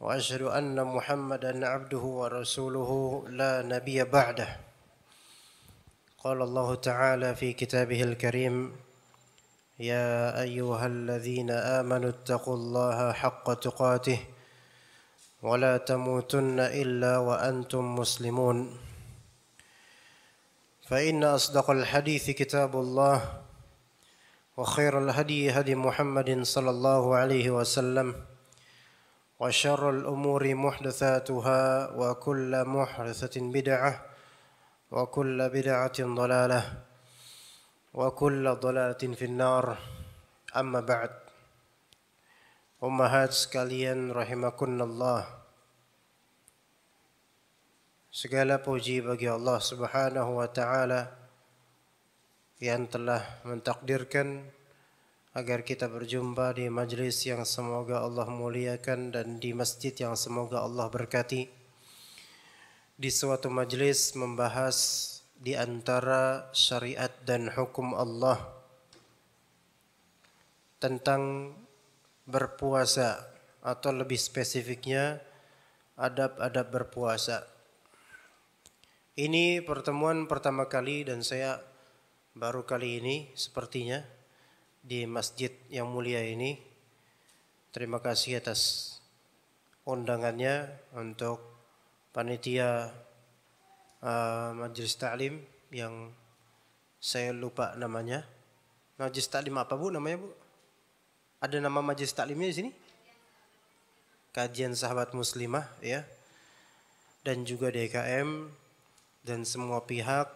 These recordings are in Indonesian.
واشهد ان محمدا عبده ورسوله لا نبي بعده قال الله تعالى في كتابه الكريم يا ايها الذين امنوا اتقوا الله حق تقاته ولا تموتن الا وانتم مسلمون فان اصدق الحديث كتاب الله وخير الهدي هدي محمد صلى الله عليه وسلم وشر الأمور محدثاتها وكل محدثة بدعة وكل بدعة ضلالة وكل ضلالة في النار أما بعد أمهات سكالين رحمكن الله segala puji bagi Allah Subhanahu wa taala yang telah mentakdirkan agar kita berjumpa di majlis yang semoga Allah muliakan dan di masjid yang semoga Allah berkati. Di suatu majlis membahas di antara syariat dan hukum Allah tentang berpuasa atau lebih spesifiknya adab-adab berpuasa. Ini pertemuan pertama kali dan saya baru kali ini sepertinya di masjid yang mulia ini. Terima kasih atas undangannya untuk panitia uh, eh, majelis taklim yang saya lupa namanya. Majelis taklim apa Bu namanya Bu? Ada nama majelis taklimnya di sini? Kajian Sahabat Muslimah ya. Dan juga DKM dan semua pihak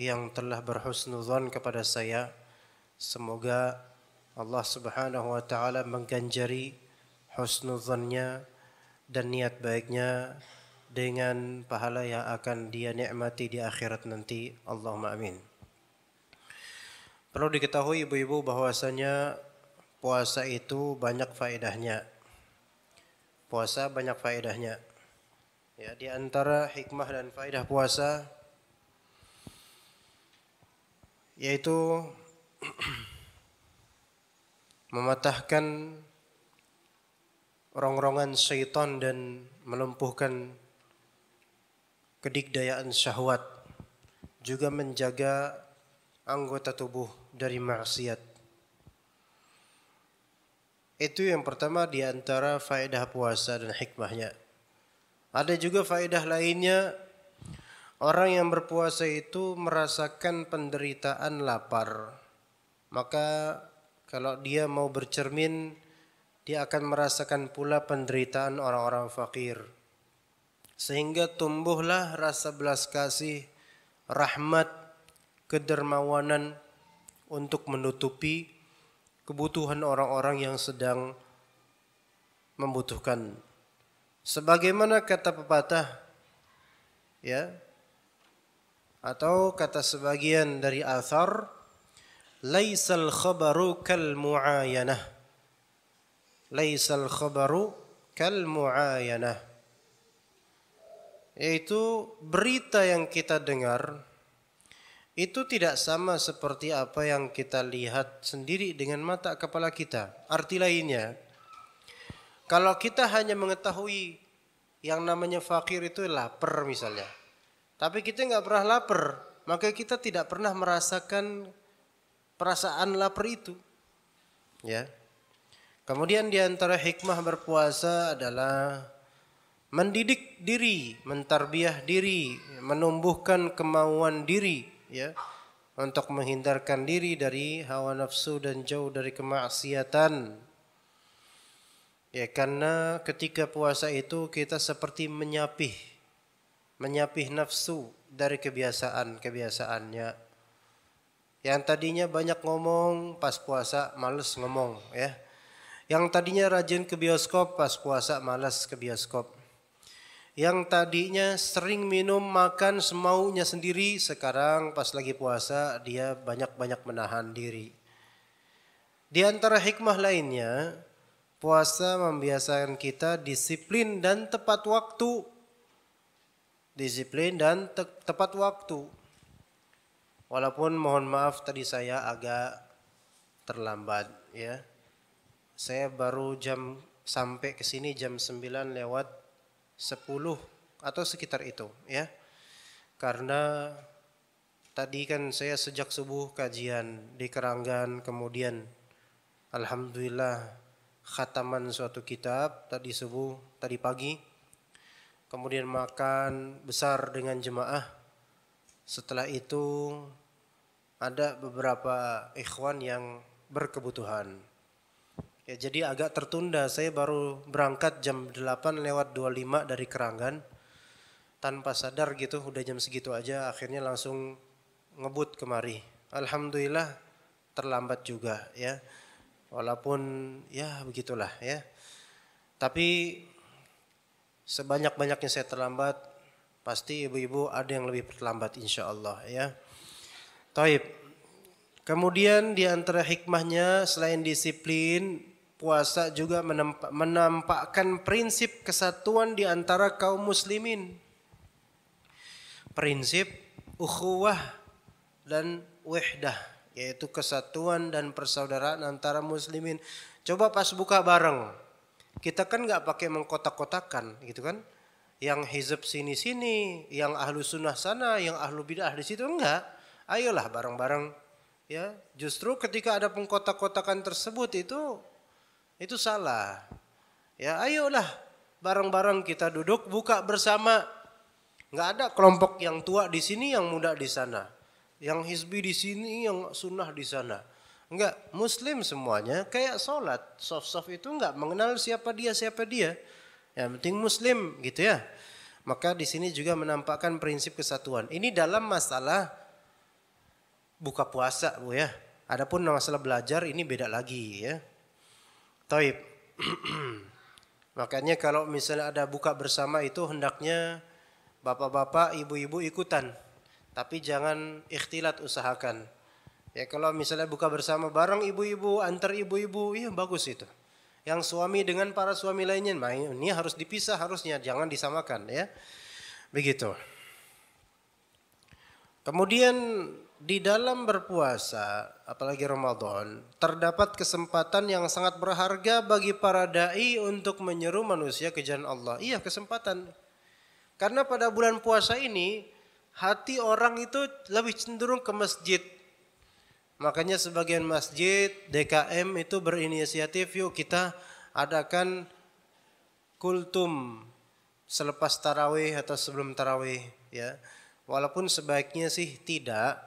yang telah berhusnuzon kepada saya Semoga Allah Subhanahu wa taala mengganjari husnuzannya dan niat baiknya dengan pahala yang akan dia nikmati di akhirat nanti. Allahumma amin. Perlu diketahui ibu-ibu bahwasanya puasa itu banyak faedahnya. Puasa banyak faedahnya. Ya, di antara hikmah dan faedah puasa yaitu mematahkan rongrongan syaitan dan melumpuhkan kedikdayaan syahwat juga menjaga anggota tubuh dari maksiat itu yang pertama di antara faedah puasa dan hikmahnya ada juga faedah lainnya orang yang berpuasa itu merasakan penderitaan lapar maka kalau dia mau bercermin dia akan merasakan pula penderitaan orang-orang fakir sehingga tumbuhlah rasa belas kasih rahmat kedermawanan untuk menutupi kebutuhan orang-orang yang sedang membutuhkan sebagaimana kata pepatah ya atau kata sebagian dari athar laisal khabaru kal muayanah laisal khabaru kal muayanah yaitu berita yang kita dengar itu tidak sama seperti apa yang kita lihat sendiri dengan mata kepala kita. Arti lainnya, kalau kita hanya mengetahui yang namanya fakir itu lapar misalnya, tapi kita nggak pernah lapar, maka kita tidak pernah merasakan perasaan lapar itu. Ya. Kemudian di antara hikmah berpuasa adalah mendidik diri, mentarbiah diri, menumbuhkan kemauan diri, ya, untuk menghindarkan diri dari hawa nafsu dan jauh dari kemaksiatan. Ya, karena ketika puasa itu kita seperti menyapih, menyapih nafsu dari kebiasaan-kebiasaannya. Yang tadinya banyak ngomong pas puasa males ngomong ya. Yang tadinya rajin ke bioskop pas puasa malas ke bioskop. Yang tadinya sering minum makan semaunya sendiri sekarang pas lagi puasa dia banyak-banyak menahan diri. Di antara hikmah lainnya, puasa membiasakan kita disiplin dan tepat waktu. Disiplin dan te tepat waktu. Walaupun mohon maaf tadi saya agak terlambat ya. Saya baru jam sampai ke sini jam 9 lewat 10 atau sekitar itu ya. Karena tadi kan saya sejak subuh kajian di Keranggan kemudian alhamdulillah khataman suatu kitab tadi subuh tadi pagi kemudian makan besar dengan jemaah setelah itu ada beberapa ikhwan yang berkebutuhan. Ya, jadi agak tertunda, saya baru berangkat jam 8 lewat 25 dari Keranggan. Tanpa sadar gitu, udah jam segitu aja, akhirnya langsung ngebut kemari. Alhamdulillah terlambat juga ya. Walaupun ya begitulah ya. Tapi sebanyak-banyaknya saya terlambat, Pasti ibu-ibu ada yang lebih terlambat insya Allah ya. Taib. Kemudian di antara hikmahnya selain disiplin, puasa juga menampakkan prinsip kesatuan di antara kaum muslimin. Prinsip ukhuwah dan wahdah, yaitu kesatuan dan persaudaraan antara muslimin. Coba pas buka bareng, kita kan nggak pakai mengkotak-kotakan gitu kan yang hizab sini-sini, yang ahlu sunnah sana, yang ahlu bid'ah di situ enggak. Ayolah bareng-bareng ya. Justru ketika ada pengkotak-kotakan tersebut itu itu salah. Ya, ayolah bareng-bareng kita duduk buka bersama. Enggak ada kelompok yang tua di sini, yang muda di sana. Yang hizbi di sini, yang sunnah di sana. Enggak, muslim semuanya kayak sholat, Soft-soft itu enggak mengenal siapa dia, siapa dia. Yang penting muslim gitu ya. Maka di sini juga menampakkan prinsip kesatuan. Ini dalam masalah buka puasa, Bu ya. Adapun masalah belajar ini beda lagi ya. Taib. Makanya kalau misalnya ada buka bersama itu hendaknya bapak-bapak, ibu-ibu ikutan. Tapi jangan ikhtilat usahakan. Ya kalau misalnya buka bersama bareng ibu-ibu, antar ibu-ibu, iya bagus itu yang suami dengan para suami lainnya. Nah, ini harus dipisah harusnya, jangan disamakan ya. Begitu. Kemudian di dalam berpuasa, apalagi Ramadan, terdapat kesempatan yang sangat berharga bagi para dai untuk menyeru manusia ke jalan Allah. Iya, kesempatan. Karena pada bulan puasa ini hati orang itu lebih cenderung ke masjid Makanya sebagian masjid DKM itu berinisiatif yuk kita adakan kultum selepas tarawih atau sebelum tarawih ya. Walaupun sebaiknya sih tidak,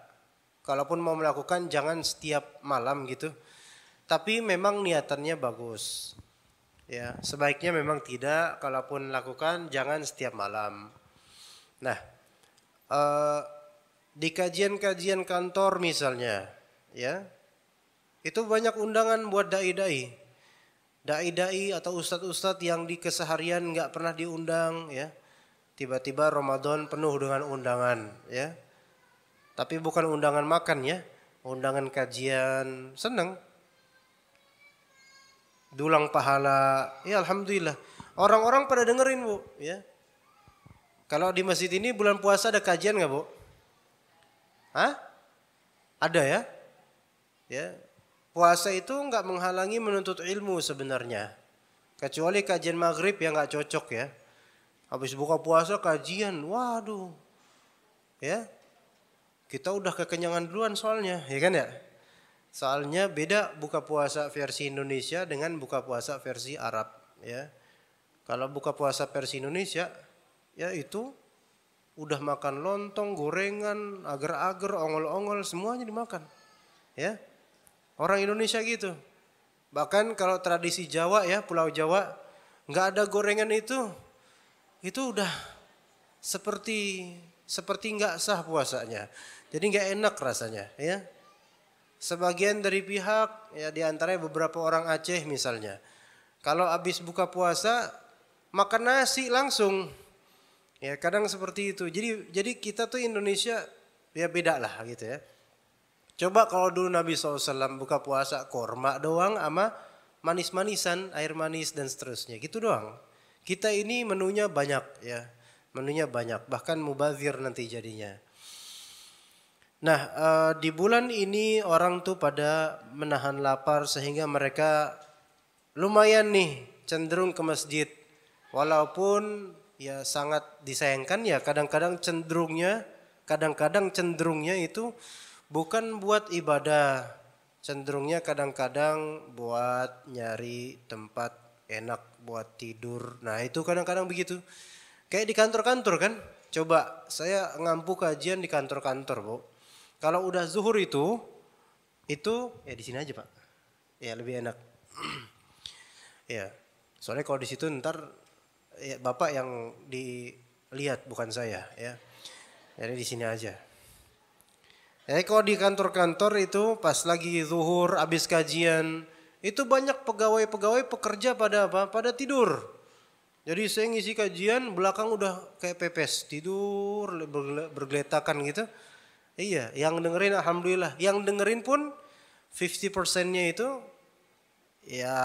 kalaupun mau melakukan jangan setiap malam gitu. Tapi memang niatannya bagus. Ya, sebaiknya memang tidak, kalaupun lakukan jangan setiap malam. Nah, eh, di kajian-kajian kantor misalnya, ya. Itu banyak undangan buat dai-dai. Dai-dai atau ustadz-ustadz yang di keseharian nggak pernah diundang ya. Tiba-tiba Ramadan penuh dengan undangan ya. Tapi bukan undangan makan ya, undangan kajian, seneng. Dulang pahala, ya alhamdulillah. Orang-orang pada dengerin bu, ya. Kalau di masjid ini bulan puasa ada kajian nggak bu? Hah? Ada ya? Ya, puasa itu nggak menghalangi menuntut ilmu sebenarnya. Kecuali kajian maghrib yang nggak cocok ya. Habis buka puasa kajian, waduh. Ya, kita udah kekenyangan duluan soalnya, ya kan ya? Soalnya beda buka puasa versi Indonesia dengan buka puasa versi Arab, ya. Kalau buka puasa versi Indonesia, ya itu udah makan lontong, gorengan, agar-agar, ongol-ongol, semuanya dimakan. Ya. Orang Indonesia gitu. Bahkan kalau tradisi Jawa ya, Pulau Jawa, nggak ada gorengan itu, itu udah seperti seperti nggak sah puasanya. Jadi nggak enak rasanya, ya. Sebagian dari pihak ya diantara beberapa orang Aceh misalnya, kalau habis buka puasa makan nasi langsung, ya kadang seperti itu. Jadi jadi kita tuh Indonesia ya beda lah gitu ya. Coba kalau dulu Nabi SAW buka puasa korma doang sama manis-manisan, air manis dan seterusnya. Gitu doang. Kita ini menunya banyak ya. Menunya banyak, bahkan mubazir nanti jadinya. Nah, eh, di bulan ini orang tuh pada menahan lapar sehingga mereka lumayan nih cenderung ke masjid. Walaupun ya sangat disayangkan ya kadang-kadang cenderungnya, kadang-kadang cenderungnya itu bukan buat ibadah, cenderungnya kadang-kadang buat nyari tempat enak buat tidur. Nah, itu kadang-kadang begitu. Kayak di kantor-kantor kan? Coba saya ngampu kajian di kantor-kantor, Bu. Kalau udah zuhur itu itu ya di sini aja, Pak. Ya lebih enak. ya. Soalnya kalau di situ ntar ya, Bapak yang dilihat bukan saya, ya. Jadi di sini aja. Ya, kalau di kantor-kantor itu pas lagi zuhur habis kajian itu banyak pegawai-pegawai pekerja pada apa? Pada tidur. Jadi saya ngisi kajian belakang udah kayak pepes tidur bergeletakan gitu. Iya, yang dengerin alhamdulillah. Yang dengerin pun 50%-nya itu ya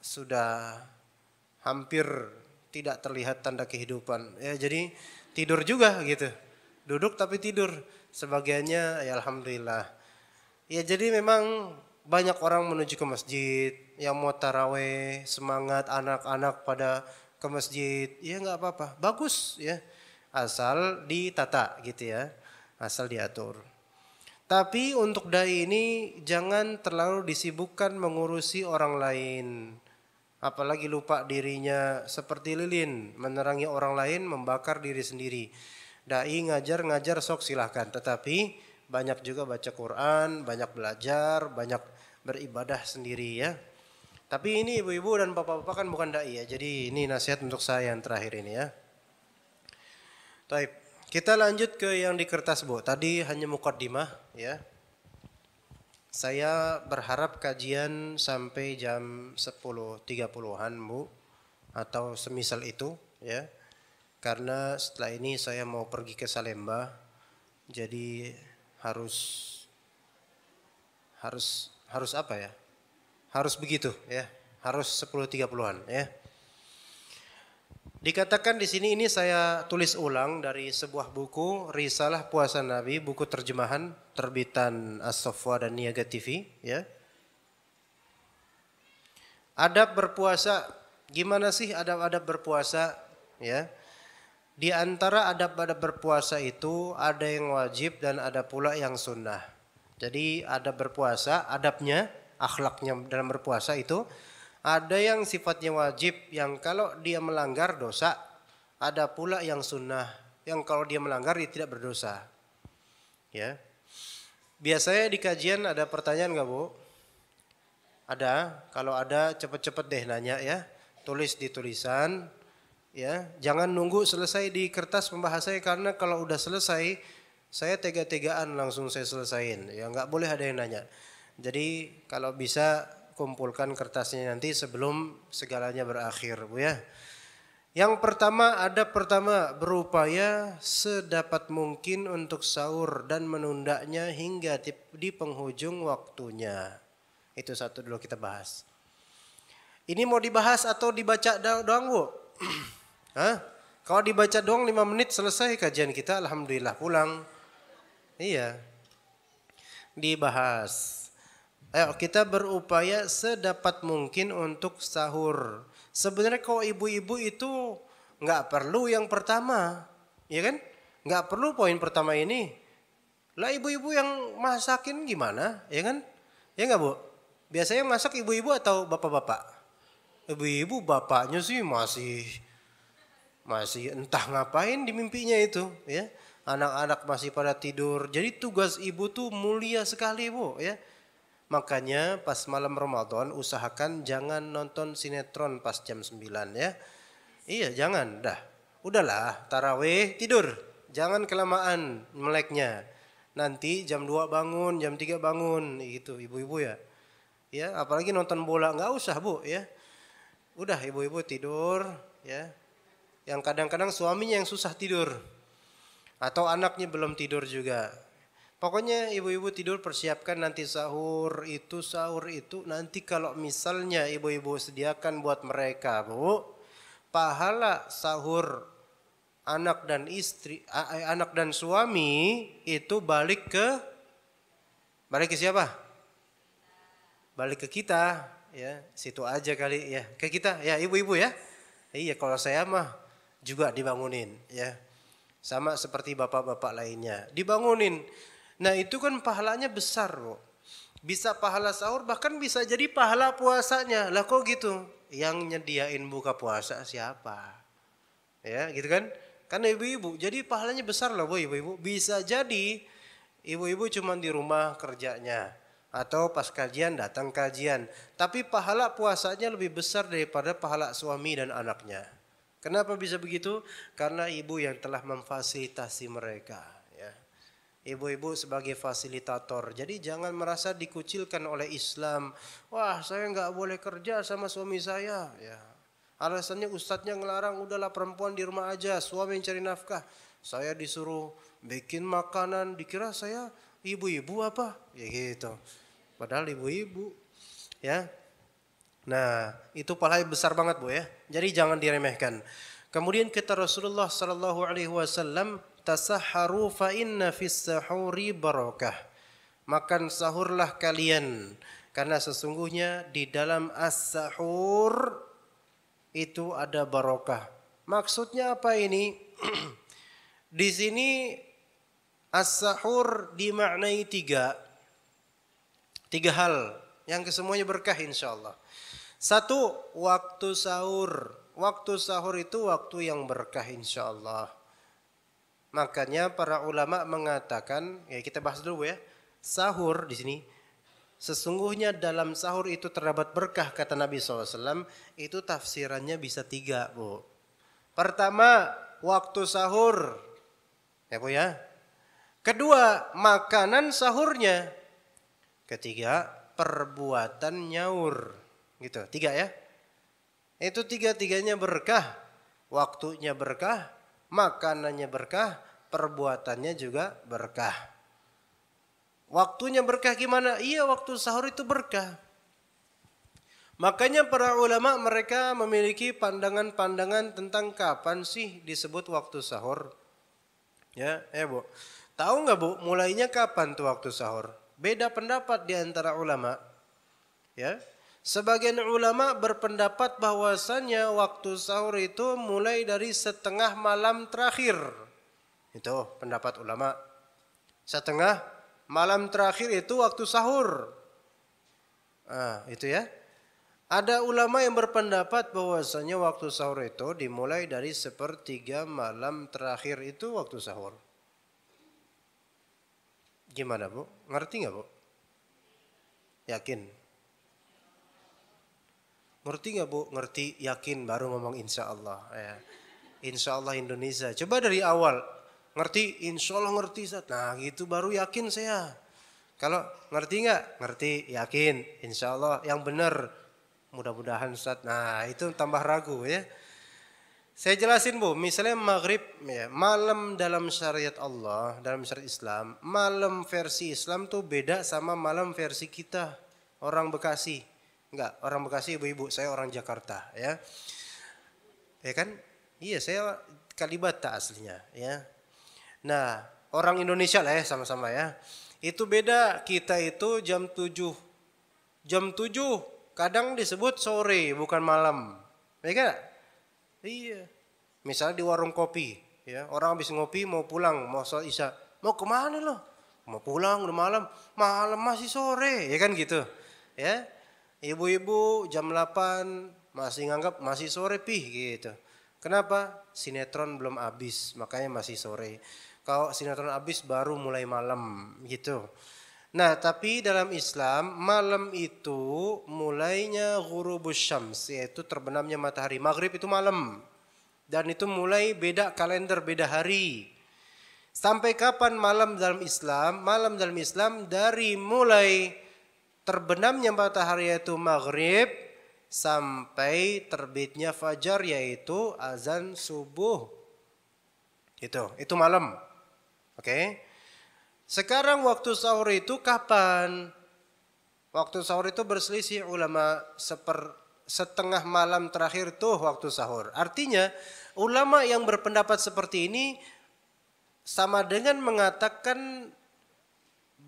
sudah hampir tidak terlihat tanda kehidupan. Ya jadi tidur juga gitu. Duduk tapi tidur sebagainya ya alhamdulillah. Ya jadi memang banyak orang menuju ke masjid, yang mau taraweh, semangat anak-anak pada ke masjid, ya nggak apa-apa, bagus ya, asal ditata gitu ya, asal diatur. Tapi untuk dai ini jangan terlalu disibukkan mengurusi orang lain, apalagi lupa dirinya seperti lilin menerangi orang lain membakar diri sendiri. Dai ngajar-ngajar sok silahkan. Tetapi banyak juga baca Quran, banyak belajar, banyak beribadah sendiri ya. Tapi ini ibu-ibu dan bapak-bapak kan bukan dai ya. Jadi ini nasihat untuk saya yang terakhir ini ya. Taib. Kita lanjut ke yang di kertas Bu. Tadi hanya mukadimah ya. Saya berharap kajian sampai jam 10.30-an Bu atau semisal itu ya karena setelah ini saya mau pergi ke Salemba jadi harus harus harus apa ya harus begitu ya harus 10.30-an ya Dikatakan di sini ini saya tulis ulang dari sebuah buku Risalah Puasa Nabi, buku terjemahan terbitan As-Safwa dan Niaga TV, ya. Adab berpuasa, gimana sih adab-adab berpuasa, ya? Di antara adab pada berpuasa itu ada yang wajib dan ada pula yang sunnah. Jadi ada berpuasa, adabnya, akhlaknya dalam berpuasa itu ada yang sifatnya wajib yang kalau dia melanggar dosa, ada pula yang sunnah yang kalau dia melanggar dia tidak berdosa. Ya. Biasanya di kajian ada pertanyaan nggak Bu? Ada, kalau ada cepat-cepat deh nanya ya. Tulis di tulisan, Ya, jangan nunggu selesai di kertas pembahasannya karena kalau udah selesai saya tega-tegaan langsung saya selesaikan. Ya nggak boleh ada yang nanya. Jadi kalau bisa kumpulkan kertasnya nanti sebelum segalanya berakhir, Bu ya. Yang pertama ada pertama berupaya sedapat mungkin untuk sahur dan menundanya hingga di penghujung waktunya. Itu satu dulu kita bahas. Ini mau dibahas atau dibaca doang, Bu? Hah? Kalau dibaca doang 5 menit selesai kajian kita, alhamdulillah pulang. Iya. Dibahas. Ayo kita berupaya sedapat mungkin untuk sahur. Sebenarnya kalau ibu-ibu itu nggak perlu yang pertama, ya kan? Nggak perlu poin pertama ini. Lah ibu-ibu yang masakin gimana, ya kan? Ya nggak bu? Biasanya masak ibu-ibu atau bapak-bapak? Ibu-ibu bapaknya sih masih masih entah ngapain di mimpinya itu ya anak-anak masih pada tidur jadi tugas ibu tuh mulia sekali bu ya makanya pas malam Ramadan usahakan jangan nonton sinetron pas jam 9 ya iya jangan dah udahlah taraweh tidur jangan kelamaan meleknya nanti jam 2 bangun jam 3 bangun gitu ibu-ibu ya ya apalagi nonton bola nggak usah bu ya udah ibu-ibu tidur ya yang kadang-kadang suaminya yang susah tidur atau anaknya belum tidur juga. Pokoknya ibu-ibu tidur persiapkan nanti sahur itu sahur itu nanti kalau misalnya ibu-ibu sediakan buat mereka, Bu, pahala sahur anak dan istri anak dan suami itu balik ke balik ke siapa? Balik ke kita ya, situ aja kali ya, ke kita ya ibu-ibu ya. Iya kalau saya mah juga dibangunin ya. Sama seperti bapak-bapak lainnya, dibangunin. Nah, itu kan pahalanya besar, Bu. Bisa pahala sahur bahkan bisa jadi pahala puasanya. Lah kok gitu? Yang nyediain buka puasa siapa? Ya, gitu kan? Karena ibu-ibu. Jadi pahalanya besar loh, Bu, ibu-ibu. Bisa jadi ibu-ibu cuma di rumah kerjanya atau pas kajian datang kajian. Tapi pahala puasanya lebih besar daripada pahala suami dan anaknya. Kenapa bisa begitu? Karena ibu yang telah memfasilitasi mereka. Ya. Ibu-ibu sebagai fasilitator. Jadi jangan merasa dikucilkan oleh Islam. Wah saya nggak boleh kerja sama suami saya. Ya. Alasannya ustadznya ngelarang udahlah perempuan di rumah aja. Suami yang cari nafkah. Saya disuruh bikin makanan. Dikira saya ibu-ibu apa? Ya gitu. Padahal ibu-ibu. Ya. Nah, itu pahala besar banget Bu ya. Jadi jangan diremehkan. Kemudian kita Rasulullah sallallahu alaihi wasallam, "Tasahharu fa inna fis sahuri barakah." Makan sahurlah kalian karena sesungguhnya di dalam as-sahur itu ada barokah. Maksudnya apa ini? di sini as-sahur dimaknai tiga. Tiga hal yang kesemuanya berkah insya Allah. Satu, waktu sahur. Waktu sahur itu waktu yang berkah insya Allah. Makanya para ulama mengatakan, ya kita bahas dulu ya, sahur di sini Sesungguhnya dalam sahur itu terdapat berkah kata Nabi SAW. Itu tafsirannya bisa tiga bu. Pertama waktu sahur. Ya bu ya. Kedua makanan sahurnya. Ketiga perbuatan nyaur. Gitu, tiga ya. Itu tiga-tiganya berkah. Waktunya berkah, makanannya berkah, perbuatannya juga berkah. Waktunya berkah gimana? Iya waktu sahur itu berkah. Makanya para ulama mereka memiliki pandangan-pandangan tentang kapan sih disebut waktu sahur. Ya, eh bu, tahu nggak bu, mulainya kapan tuh waktu sahur? Beda pendapat di antara ulama. Ya, Sebagian ulama berpendapat bahwasannya waktu sahur itu mulai dari setengah malam terakhir. Itu pendapat ulama. Setengah malam terakhir itu waktu sahur. Ah, itu ya. Ada ulama yang berpendapat bahwasanya waktu sahur itu dimulai dari sepertiga malam terakhir itu waktu sahur. Gimana bu? Ngerti nggak bu? Yakin? Ngerti nggak bu? Ngerti, yakin baru ngomong insya Allah. Ya. Insya Allah Indonesia. Coba dari awal, ngerti, insya Allah ngerti. saat Nah gitu baru yakin saya. Kalau ngerti nggak? Ngerti, yakin, insya Allah yang benar. Mudah-mudahan saat Nah itu tambah ragu ya. Saya jelasin bu, misalnya maghrib, ya, malam dalam syariat Allah, dalam syariat Islam, malam versi Islam tuh beda sama malam versi kita, orang Bekasi. Enggak, orang Bekasi ibu-ibu, saya orang Jakarta ya. Ya kan? Iya, saya Kalibata aslinya ya. Nah, orang Indonesia lah ya sama-sama ya. Itu beda, kita itu jam 7. Jam 7 kadang disebut sore bukan malam. Ya kan? Iya. Misalnya di warung kopi ya, orang habis ngopi mau pulang, mau sholat isya. Mau kemana loh? Mau pulang udah malam. Malam masih sore, ya kan gitu. Ya, Ibu-ibu jam 8 masih nganggap masih sore pih gitu. Kenapa? Sinetron belum habis, makanya masih sore. Kalau sinetron habis baru mulai malam gitu. Nah, tapi dalam Islam malam itu mulainya ghurubus syams yaitu terbenamnya matahari. Maghrib itu malam. Dan itu mulai beda kalender, beda hari. Sampai kapan malam dalam Islam? Malam dalam Islam dari mulai terbenamnya matahari yaitu maghrib sampai terbitnya fajar yaitu azan subuh. Itu, itu malam. Oke. Sekarang waktu sahur itu kapan? Waktu sahur itu berselisih ulama seper setengah malam terakhir tuh waktu sahur. Artinya ulama yang berpendapat seperti ini sama dengan mengatakan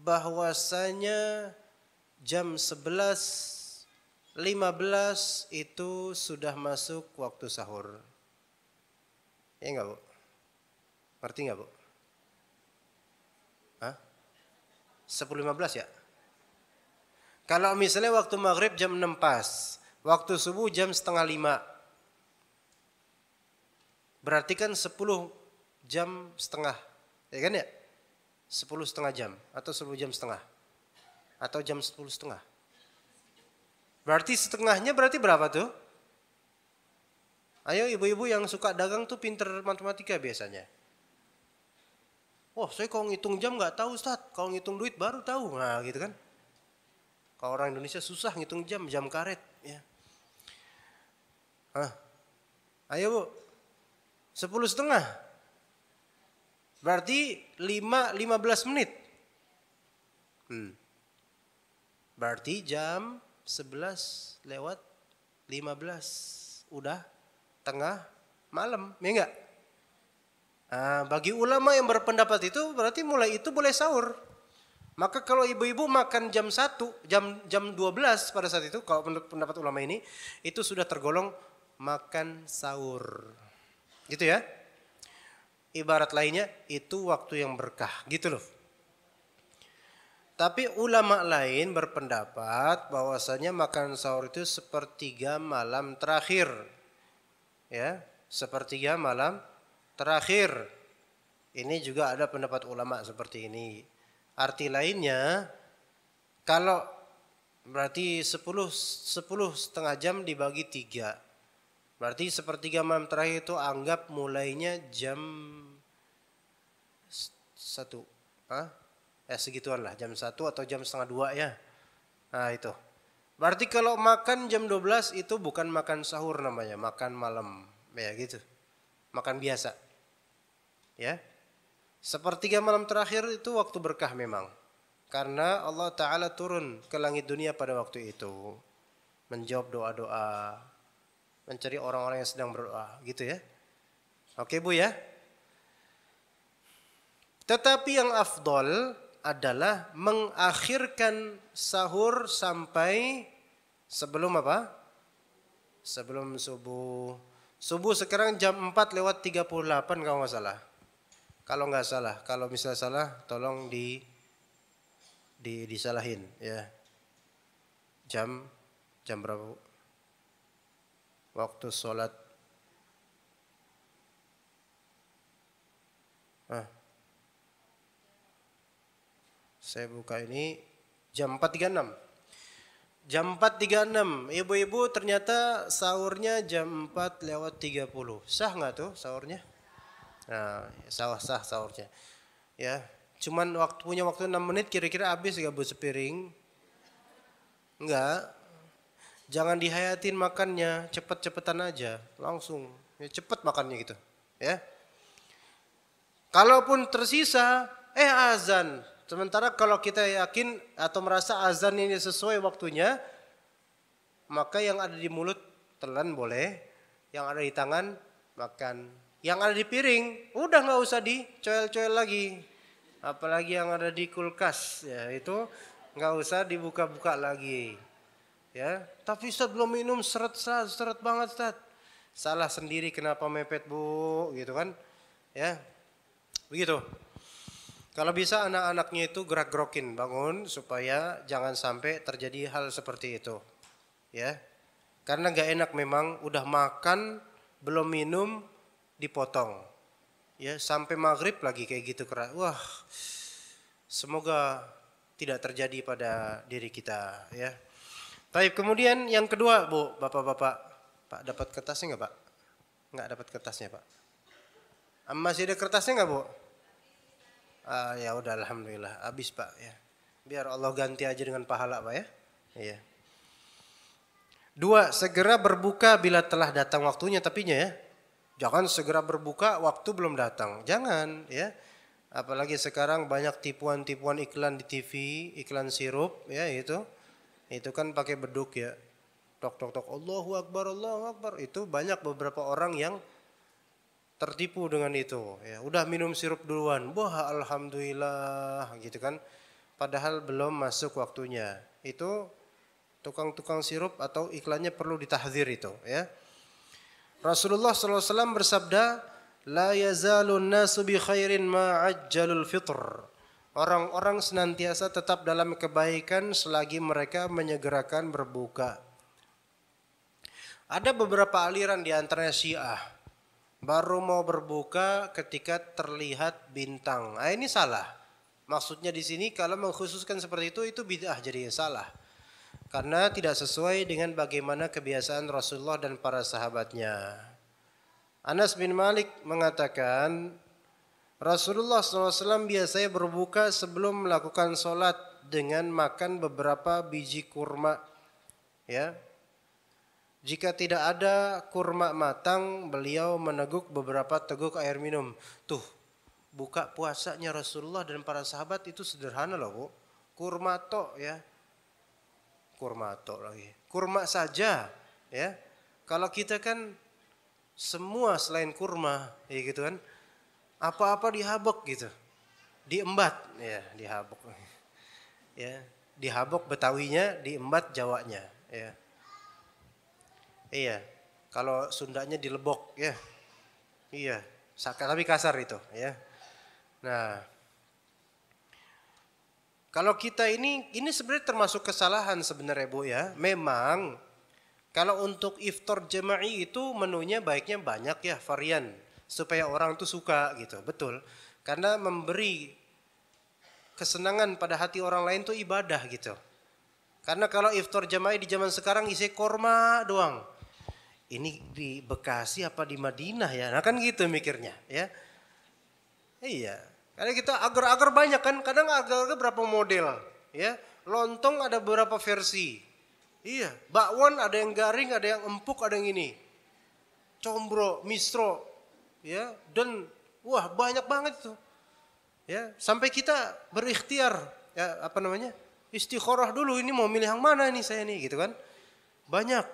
bahwasanya jam 11.15 itu sudah masuk waktu sahur. Ya enggak Bu? Ngerti enggak Bu? Hah? 10.15 ya? Kalau misalnya waktu maghrib jam 6 pas, waktu subuh jam setengah 5. Berarti kan 10 jam setengah, ya kan ya? 10 setengah jam atau 10 jam setengah atau jam sepuluh setengah. Berarti setengahnya berarti berapa tuh? Ayo ibu-ibu yang suka dagang tuh pinter matematika biasanya. Wah, saya kalau ngitung jam nggak tahu Ustaz. Kalau ngitung duit baru tahu. Nah, gitu kan. Kalau orang Indonesia susah ngitung jam, jam karet. Ya. Hah. Ayo bu, sepuluh setengah. Berarti lima, lima belas menit. Hmm. Berarti jam 11 lewat 15 udah tengah malam, ya enggak? Nah, bagi ulama yang berpendapat itu berarti mulai itu boleh sahur. Maka kalau ibu-ibu makan jam 1, jam jam 12 pada saat itu kalau menurut pendapat ulama ini itu sudah tergolong makan sahur. Gitu ya. Ibarat lainnya itu waktu yang berkah, gitu loh. Tapi ulama lain berpendapat bahwasanya makan sahur itu sepertiga malam terakhir. Ya, sepertiga malam terakhir. Ini juga ada pendapat ulama seperti ini. Arti lainnya kalau berarti 10 10 setengah jam dibagi 3. Berarti sepertiga malam terakhir itu anggap mulainya jam satu. Hah? ya segituan lah jam 1 atau jam setengah dua ya. Nah itu. Berarti kalau makan jam 12 itu bukan makan sahur namanya, makan malam. Ya gitu. Makan biasa. Ya. Sepertiga malam terakhir itu waktu berkah memang. Karena Allah Ta'ala turun ke langit dunia pada waktu itu. Menjawab doa-doa. Mencari orang-orang yang sedang berdoa. Gitu ya. Oke Bu ya. Tetapi yang afdol adalah mengakhirkan sahur sampai sebelum apa? Sebelum subuh. Subuh sekarang jam 4 lewat 38 kalau nggak salah. Kalau nggak salah, kalau misalnya salah tolong di di disalahin ya. Jam jam berapa? Waktu sholat. Ah, saya buka ini jam 4.36. Jam 4.36, ibu-ibu ternyata sahurnya jam 4 lewat 30. Sah nggak tuh sahurnya? Nah, sah-sah sahurnya. Ya, cuman waktu punya waktu 6 menit kira-kira habis gak bu sepiring? Enggak. Jangan dihayatin makannya, cepet-cepetan aja, langsung. Ya, cepet makannya gitu, ya. Kalaupun tersisa, eh azan, Sementara kalau kita yakin atau merasa azan ini sesuai waktunya, maka yang ada di mulut telan boleh, yang ada di tangan makan, yang ada di piring udah nggak usah dicoel-coel lagi, apalagi yang ada di kulkas ya itu nggak usah dibuka-buka lagi ya. Tapi Ustaz belum minum seret seret, seret banget Ustaz. Salah sendiri kenapa mepet Bu gitu kan ya. Begitu. Kalau bisa anak-anaknya itu gerak-gerokin bangun supaya jangan sampai terjadi hal seperti itu. Ya. Karena nggak enak memang udah makan belum minum dipotong. Ya, sampai maghrib lagi kayak gitu keras. Wah. Semoga tidak terjadi pada diri kita ya. Tapi kemudian yang kedua, Bu, Bapak-bapak, Pak dapat kertasnya nggak Pak? Nggak dapat kertasnya, Pak. Masih ada kertasnya nggak Bu? Uh, ya udah alhamdulillah habis Pak ya. Biar Allah ganti aja dengan pahala Pak ya. Iya. Dua, segera berbuka bila telah datang waktunya tapi ya. Jangan segera berbuka waktu belum datang. Jangan ya. Apalagi sekarang banyak tipuan-tipuan iklan di TV, iklan sirup ya itu. Itu kan pakai beduk ya. Tok tok tok Allahu Akbar Allahu Akbar. Itu banyak beberapa orang yang tertipu dengan itu ya udah minum sirup duluan wah alhamdulillah gitu kan padahal belum masuk waktunya itu tukang-tukang sirup atau iklannya perlu ditahdir itu ya Rasulullah SAW bersabda la yazalun nasu bi khairin ma ajjalul fitr orang-orang senantiasa tetap dalam kebaikan selagi mereka menyegerakan berbuka ada beberapa aliran di antaranya Syiah baru mau berbuka ketika terlihat bintang. Ah ini salah. Maksudnya di sini kalau mengkhususkan seperti itu itu bid'ah jadi salah. Karena tidak sesuai dengan bagaimana kebiasaan Rasulullah dan para sahabatnya. Anas bin Malik mengatakan Rasulullah SAW biasanya berbuka sebelum melakukan solat dengan makan beberapa biji kurma. Ya, jika tidak ada kurma matang, beliau meneguk beberapa teguk air minum. Tuh, buka puasanya Rasulullah dan para sahabat itu sederhana loh, Bu. Kurma tok ya. Kurma tok lagi. Kurma saja ya. Kalau kita kan semua selain kurma ya gitu kan. Apa-apa dihabok gitu. Diembat ya, dihabok. Ya, dihabok Betawinya, diembat Jawanya ya. Iya. Kalau Sundanya dilebok ya. Iya. Saka, tapi kasar itu ya. Nah, kalau kita ini ini sebenarnya termasuk kesalahan sebenarnya Bu ya. Memang kalau untuk iftar jema'i itu menunya baiknya banyak ya varian supaya orang tuh suka gitu. Betul. Karena memberi kesenangan pada hati orang lain tuh ibadah gitu. Karena kalau iftar jema'i di zaman sekarang isi korma doang ini di Bekasi apa di Madinah ya? Nah kan gitu mikirnya ya. Iya, karena kita agar-agar banyak kan, kadang agar-agar berapa model ya. Lontong ada beberapa versi. Iya, bakwan ada yang garing, ada yang empuk, ada yang ini. Combro, mistro, ya, dan wah banyak banget itu, Ya, sampai kita berikhtiar ya apa namanya? Istikharah dulu ini mau milih yang mana ini saya nih gitu kan. Banyak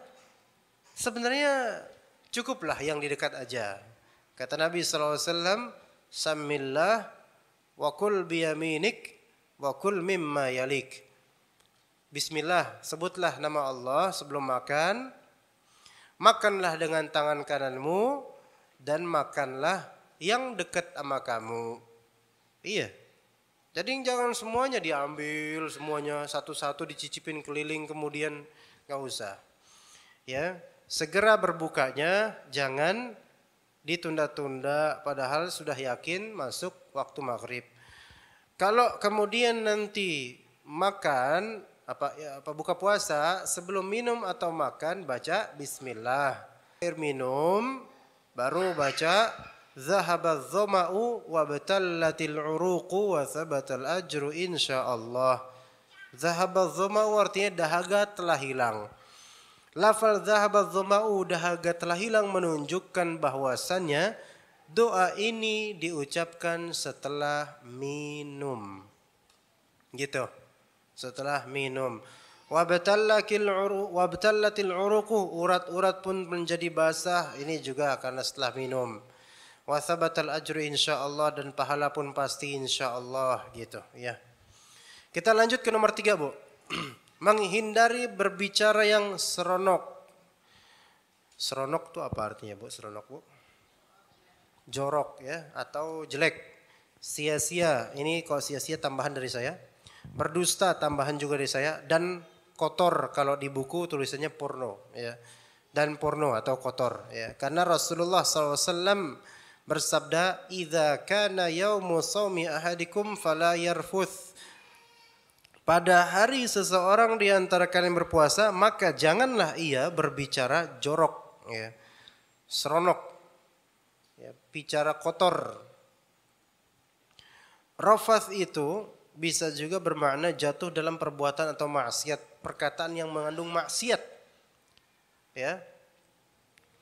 Sebenarnya cukuplah yang di dekat aja. Kata Nabi SAW, Sammillah wa kul biyaminik wa kul mimma yalik. Bismillah, sebutlah nama Allah sebelum makan. Makanlah dengan tangan kananmu dan makanlah yang dekat sama kamu. Iya. Jadi jangan semuanya diambil, semuanya satu-satu dicicipin keliling kemudian nggak usah. Ya, segera berbukanya, jangan ditunda-tunda padahal sudah yakin masuk waktu maghrib. Kalau kemudian nanti makan apa, ya, apa buka puasa sebelum minum atau makan baca bismillah. Air minum baru baca zahaba dhama'u wa batallatil uruqu wa thabatal ajru insyaallah. Zahaba dhama'u artinya dahaga telah hilang. Lafal zahabat dhuma'u uh, dahaga telah hilang menunjukkan bahwasannya doa ini diucapkan setelah minum. Gitu. Setelah minum. Wabtallatil uruku urat-urat pun menjadi basah ini juga karena setelah minum. Wasabatal ajru insyaallah dan pahala pun pasti insyaallah gitu ya. Kita lanjut ke nomor tiga bu. menghindari berbicara yang seronok. Seronok itu apa artinya Bu? Seronok Bu? Jorok ya atau jelek. Sia-sia, ini kalau sia-sia tambahan dari saya. Berdusta tambahan juga dari saya dan kotor kalau di buku tulisannya porno ya. Dan porno atau kotor ya. Karena Rasulullah SAW bersabda, "Idza kana yaumu saumi ahadikum fala yarfuth." Pada hari seseorang di antara kalian berpuasa, maka janganlah ia berbicara jorok, ya, seronok, ya, bicara kotor. Rofath itu bisa juga bermakna jatuh dalam perbuatan atau maksiat, perkataan yang mengandung maksiat. Ya.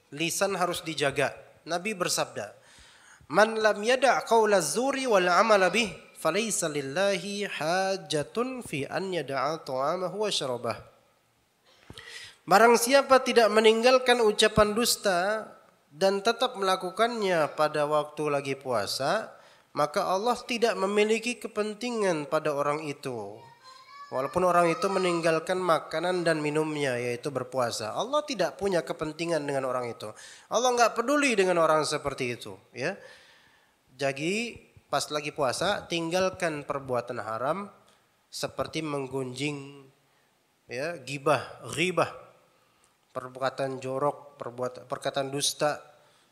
Lisan harus dijaga. Nabi bersabda, "Man lam yada' qaula zuri wal amala bih فليس hajatun fi في أن يدعى طعامه وشربه Barang siapa tidak meninggalkan ucapan dusta dan tetap melakukannya pada waktu lagi puasa, maka Allah tidak memiliki kepentingan pada orang itu. Walaupun orang itu meninggalkan makanan dan minumnya yaitu berpuasa. Allah tidak punya kepentingan dengan orang itu. Allah nggak peduli dengan orang seperti itu. ya. Jadi pas lagi puasa tinggalkan perbuatan haram seperti menggunjing ya gibah, ribah, perbuatan jorok, perbuatan perkataan dusta.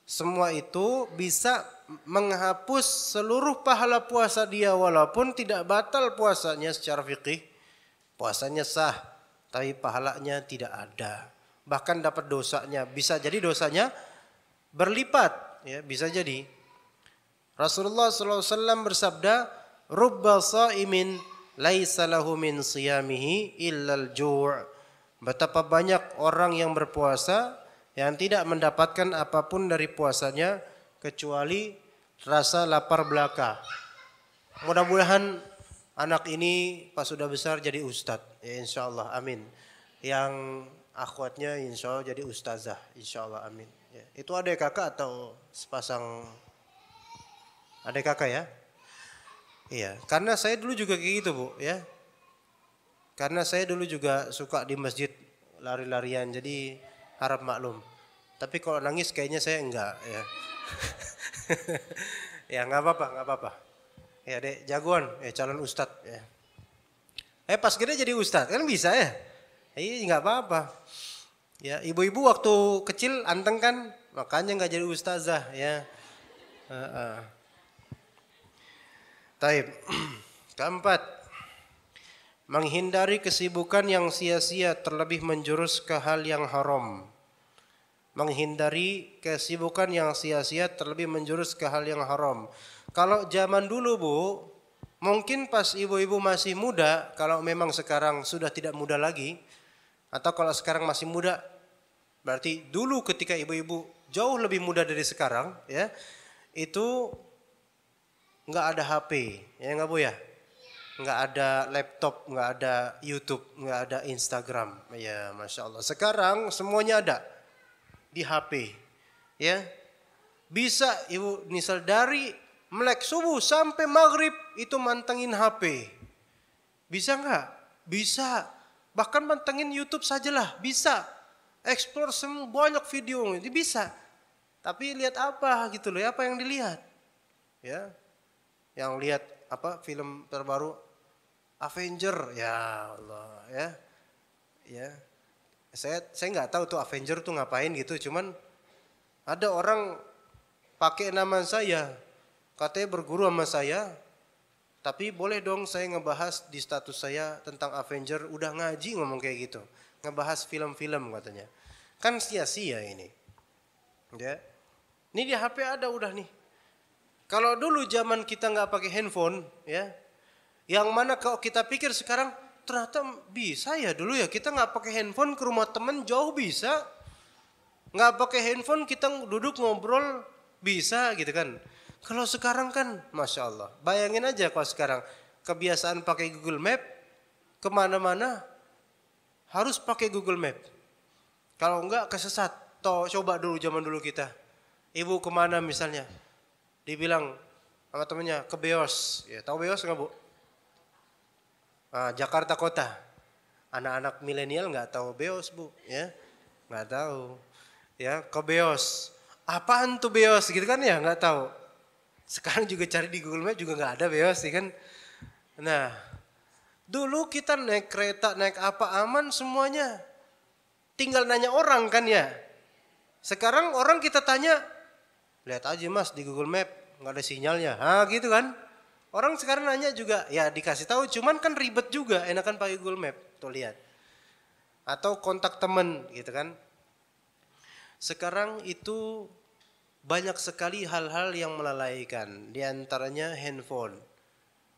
Semua itu bisa menghapus seluruh pahala puasa dia walaupun tidak batal puasanya secara fikih. Puasanya sah, tapi pahalanya tidak ada. Bahkan dapat dosanya, bisa jadi dosanya berlipat ya, bisa jadi Rasulullah SAW bersabda, "Rubba saimin laisalahu min siyamihi illal ju'." Betapa banyak orang yang berpuasa yang tidak mendapatkan apapun dari puasanya kecuali rasa lapar belaka. Mudah-mudahan anak ini pas sudah besar jadi ustad Ya insya Allah, amin. Yang akhwatnya insya Allah jadi ustazah, insya Allah, amin. Ya. Itu ada kakak atau sepasang ada kakak ya? Iya, karena saya dulu juga kayak gitu bu, ya. Karena saya dulu juga suka di masjid lari-larian, jadi harap maklum. Tapi kalau nangis kayaknya saya enggak, ya. ya enggak apa-apa, enggak apa-apa. Ya dek, jagoan, ya calon Ustad. ya. Eh pas kira jadi Ustad kan bisa ya? Iya eh, nggak apa-apa. Ya ibu-ibu waktu kecil anteng kan, makanya enggak jadi ustazah, ya. Uh -uh. Taib. Keempat, menghindari kesibukan yang sia-sia terlebih menjurus ke hal yang haram. Menghindari kesibukan yang sia-sia terlebih menjurus ke hal yang haram. Kalau zaman dulu bu, mungkin pas ibu-ibu masih muda, kalau memang sekarang sudah tidak muda lagi, atau kalau sekarang masih muda, berarti dulu ketika ibu-ibu jauh lebih muda dari sekarang, ya itu nggak ada HP, ya nggak bu ya? Nggak ada laptop, nggak ada YouTube, nggak ada Instagram. Ya masya Allah. Sekarang semuanya ada di HP, ya. Bisa ibu misal dari melek subuh sampai maghrib itu mantengin HP. Bisa nggak? Bisa. Bahkan mantengin YouTube sajalah, bisa. Explore semua banyak video, bisa. Tapi lihat apa gitu loh, apa yang dilihat. Ya, yang lihat apa film terbaru Avenger ya Allah ya ya saya saya nggak tahu tuh Avenger tuh ngapain gitu cuman ada orang pakai nama saya katanya berguru sama saya tapi boleh dong saya ngebahas di status saya tentang Avenger udah ngaji ngomong kayak gitu ngebahas film-film katanya kan sia-sia ini ya ini di HP ada udah nih kalau dulu zaman kita nggak pakai handphone, ya, yang mana kalau kita pikir sekarang ternyata bisa ya dulu ya kita nggak pakai handphone ke rumah temen jauh bisa, nggak pakai handphone kita duduk ngobrol bisa gitu kan. Kalau sekarang kan, masya Allah, bayangin aja kalau sekarang kebiasaan pakai Google Map kemana-mana harus pakai Google Map. Kalau enggak kesesat. Toh coba dulu zaman dulu kita. Ibu kemana misalnya? dibilang sama temennya ke Beos. Ya, tahu Beos nggak bu? Ah, Jakarta Kota. Anak-anak milenial nggak tahu Beos bu, ya nggak tahu. Ya ke Beos. Apaan tuh Beos? Gitu kan ya nggak tahu. Sekarang juga cari di Google Map juga nggak ada Beos, ya kan? Nah, dulu kita naik kereta, naik apa aman semuanya. Tinggal nanya orang kan ya. Sekarang orang kita tanya, lihat aja mas di Google Map nggak ada sinyalnya. Ah gitu kan? Orang sekarang nanya juga, ya dikasih tahu, cuman kan ribet juga, enakan pakai Google Map, tuh lihat. Atau kontak temen gitu kan. Sekarang itu banyak sekali hal-hal yang melalaikan, diantaranya handphone.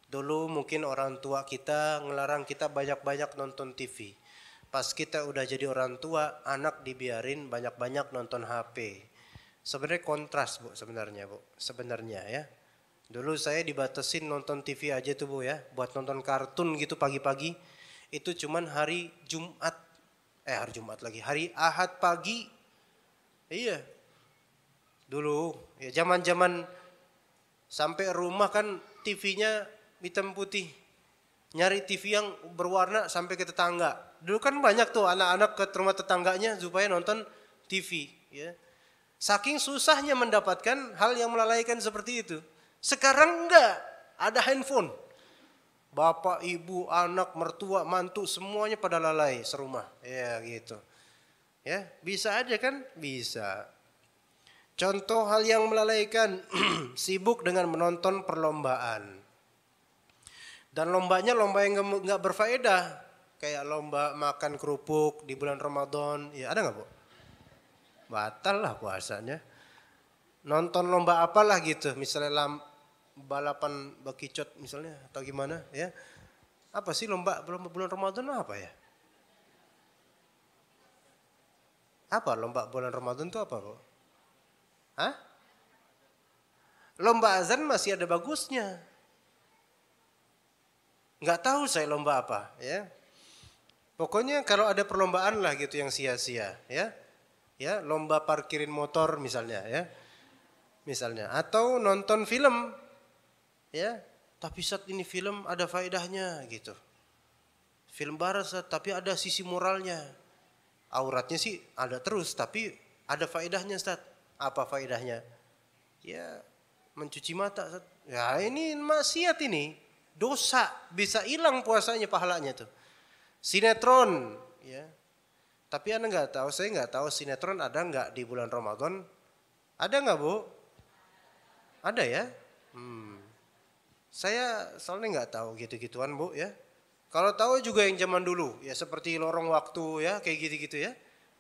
Dulu mungkin orang tua kita ngelarang kita banyak-banyak nonton TV. Pas kita udah jadi orang tua, anak dibiarin banyak-banyak nonton HP Sebenarnya kontras Bu sebenarnya Bu, sebenarnya ya. Dulu saya dibatasin nonton TV aja tuh Bu ya, buat nonton kartun gitu pagi-pagi. Itu cuman hari Jumat, eh hari Jumat lagi, hari Ahad pagi. Iya. Dulu, ya zaman-zaman sampai rumah kan TV-nya hitam putih. Nyari TV yang berwarna sampai ke tetangga. Dulu kan banyak tuh anak-anak ke rumah tetangganya supaya nonton TV, ya. Saking susahnya mendapatkan hal yang melalaikan seperti itu. Sekarang enggak, ada handphone. Bapak, ibu, anak, mertua, mantu semuanya pada lalai serumah. Ya gitu. Ya, bisa aja kan? Bisa. Contoh hal yang melalaikan sibuk dengan menonton perlombaan. Dan lombanya lomba yang nggak berfaedah, kayak lomba makan kerupuk di bulan Ramadan. Ya, ada nggak, Bu? batal lah puasanya. Nonton lomba apalah gitu, misalnya lam, balapan bekicot misalnya atau gimana ya. Apa sih lomba belum bulan Ramadan apa ya? Apa lomba bulan Ramadan itu apa kok? Hah? Lomba azan masih ada bagusnya. Nggak tahu saya lomba apa ya. Pokoknya kalau ada perlombaan lah gitu yang sia-sia ya ya lomba parkirin motor misalnya ya misalnya atau nonton film ya tapi saat ini film ada faedahnya gitu film barat tapi ada sisi moralnya auratnya sih ada terus tapi ada faedahnya saat apa faedahnya ya mencuci mata Ustaz. ya ini maksiat ini dosa bisa hilang puasanya pahalanya tuh sinetron ya tapi Anda nggak tahu, saya nggak tahu sinetron ada nggak di bulan Ramadan? Ada nggak Bu? Ada ya? Hmm. Saya soalnya nggak tahu gitu-gituan Bu ya. Kalau tahu juga yang zaman dulu, ya seperti lorong waktu ya, kayak gitu-gitu ya.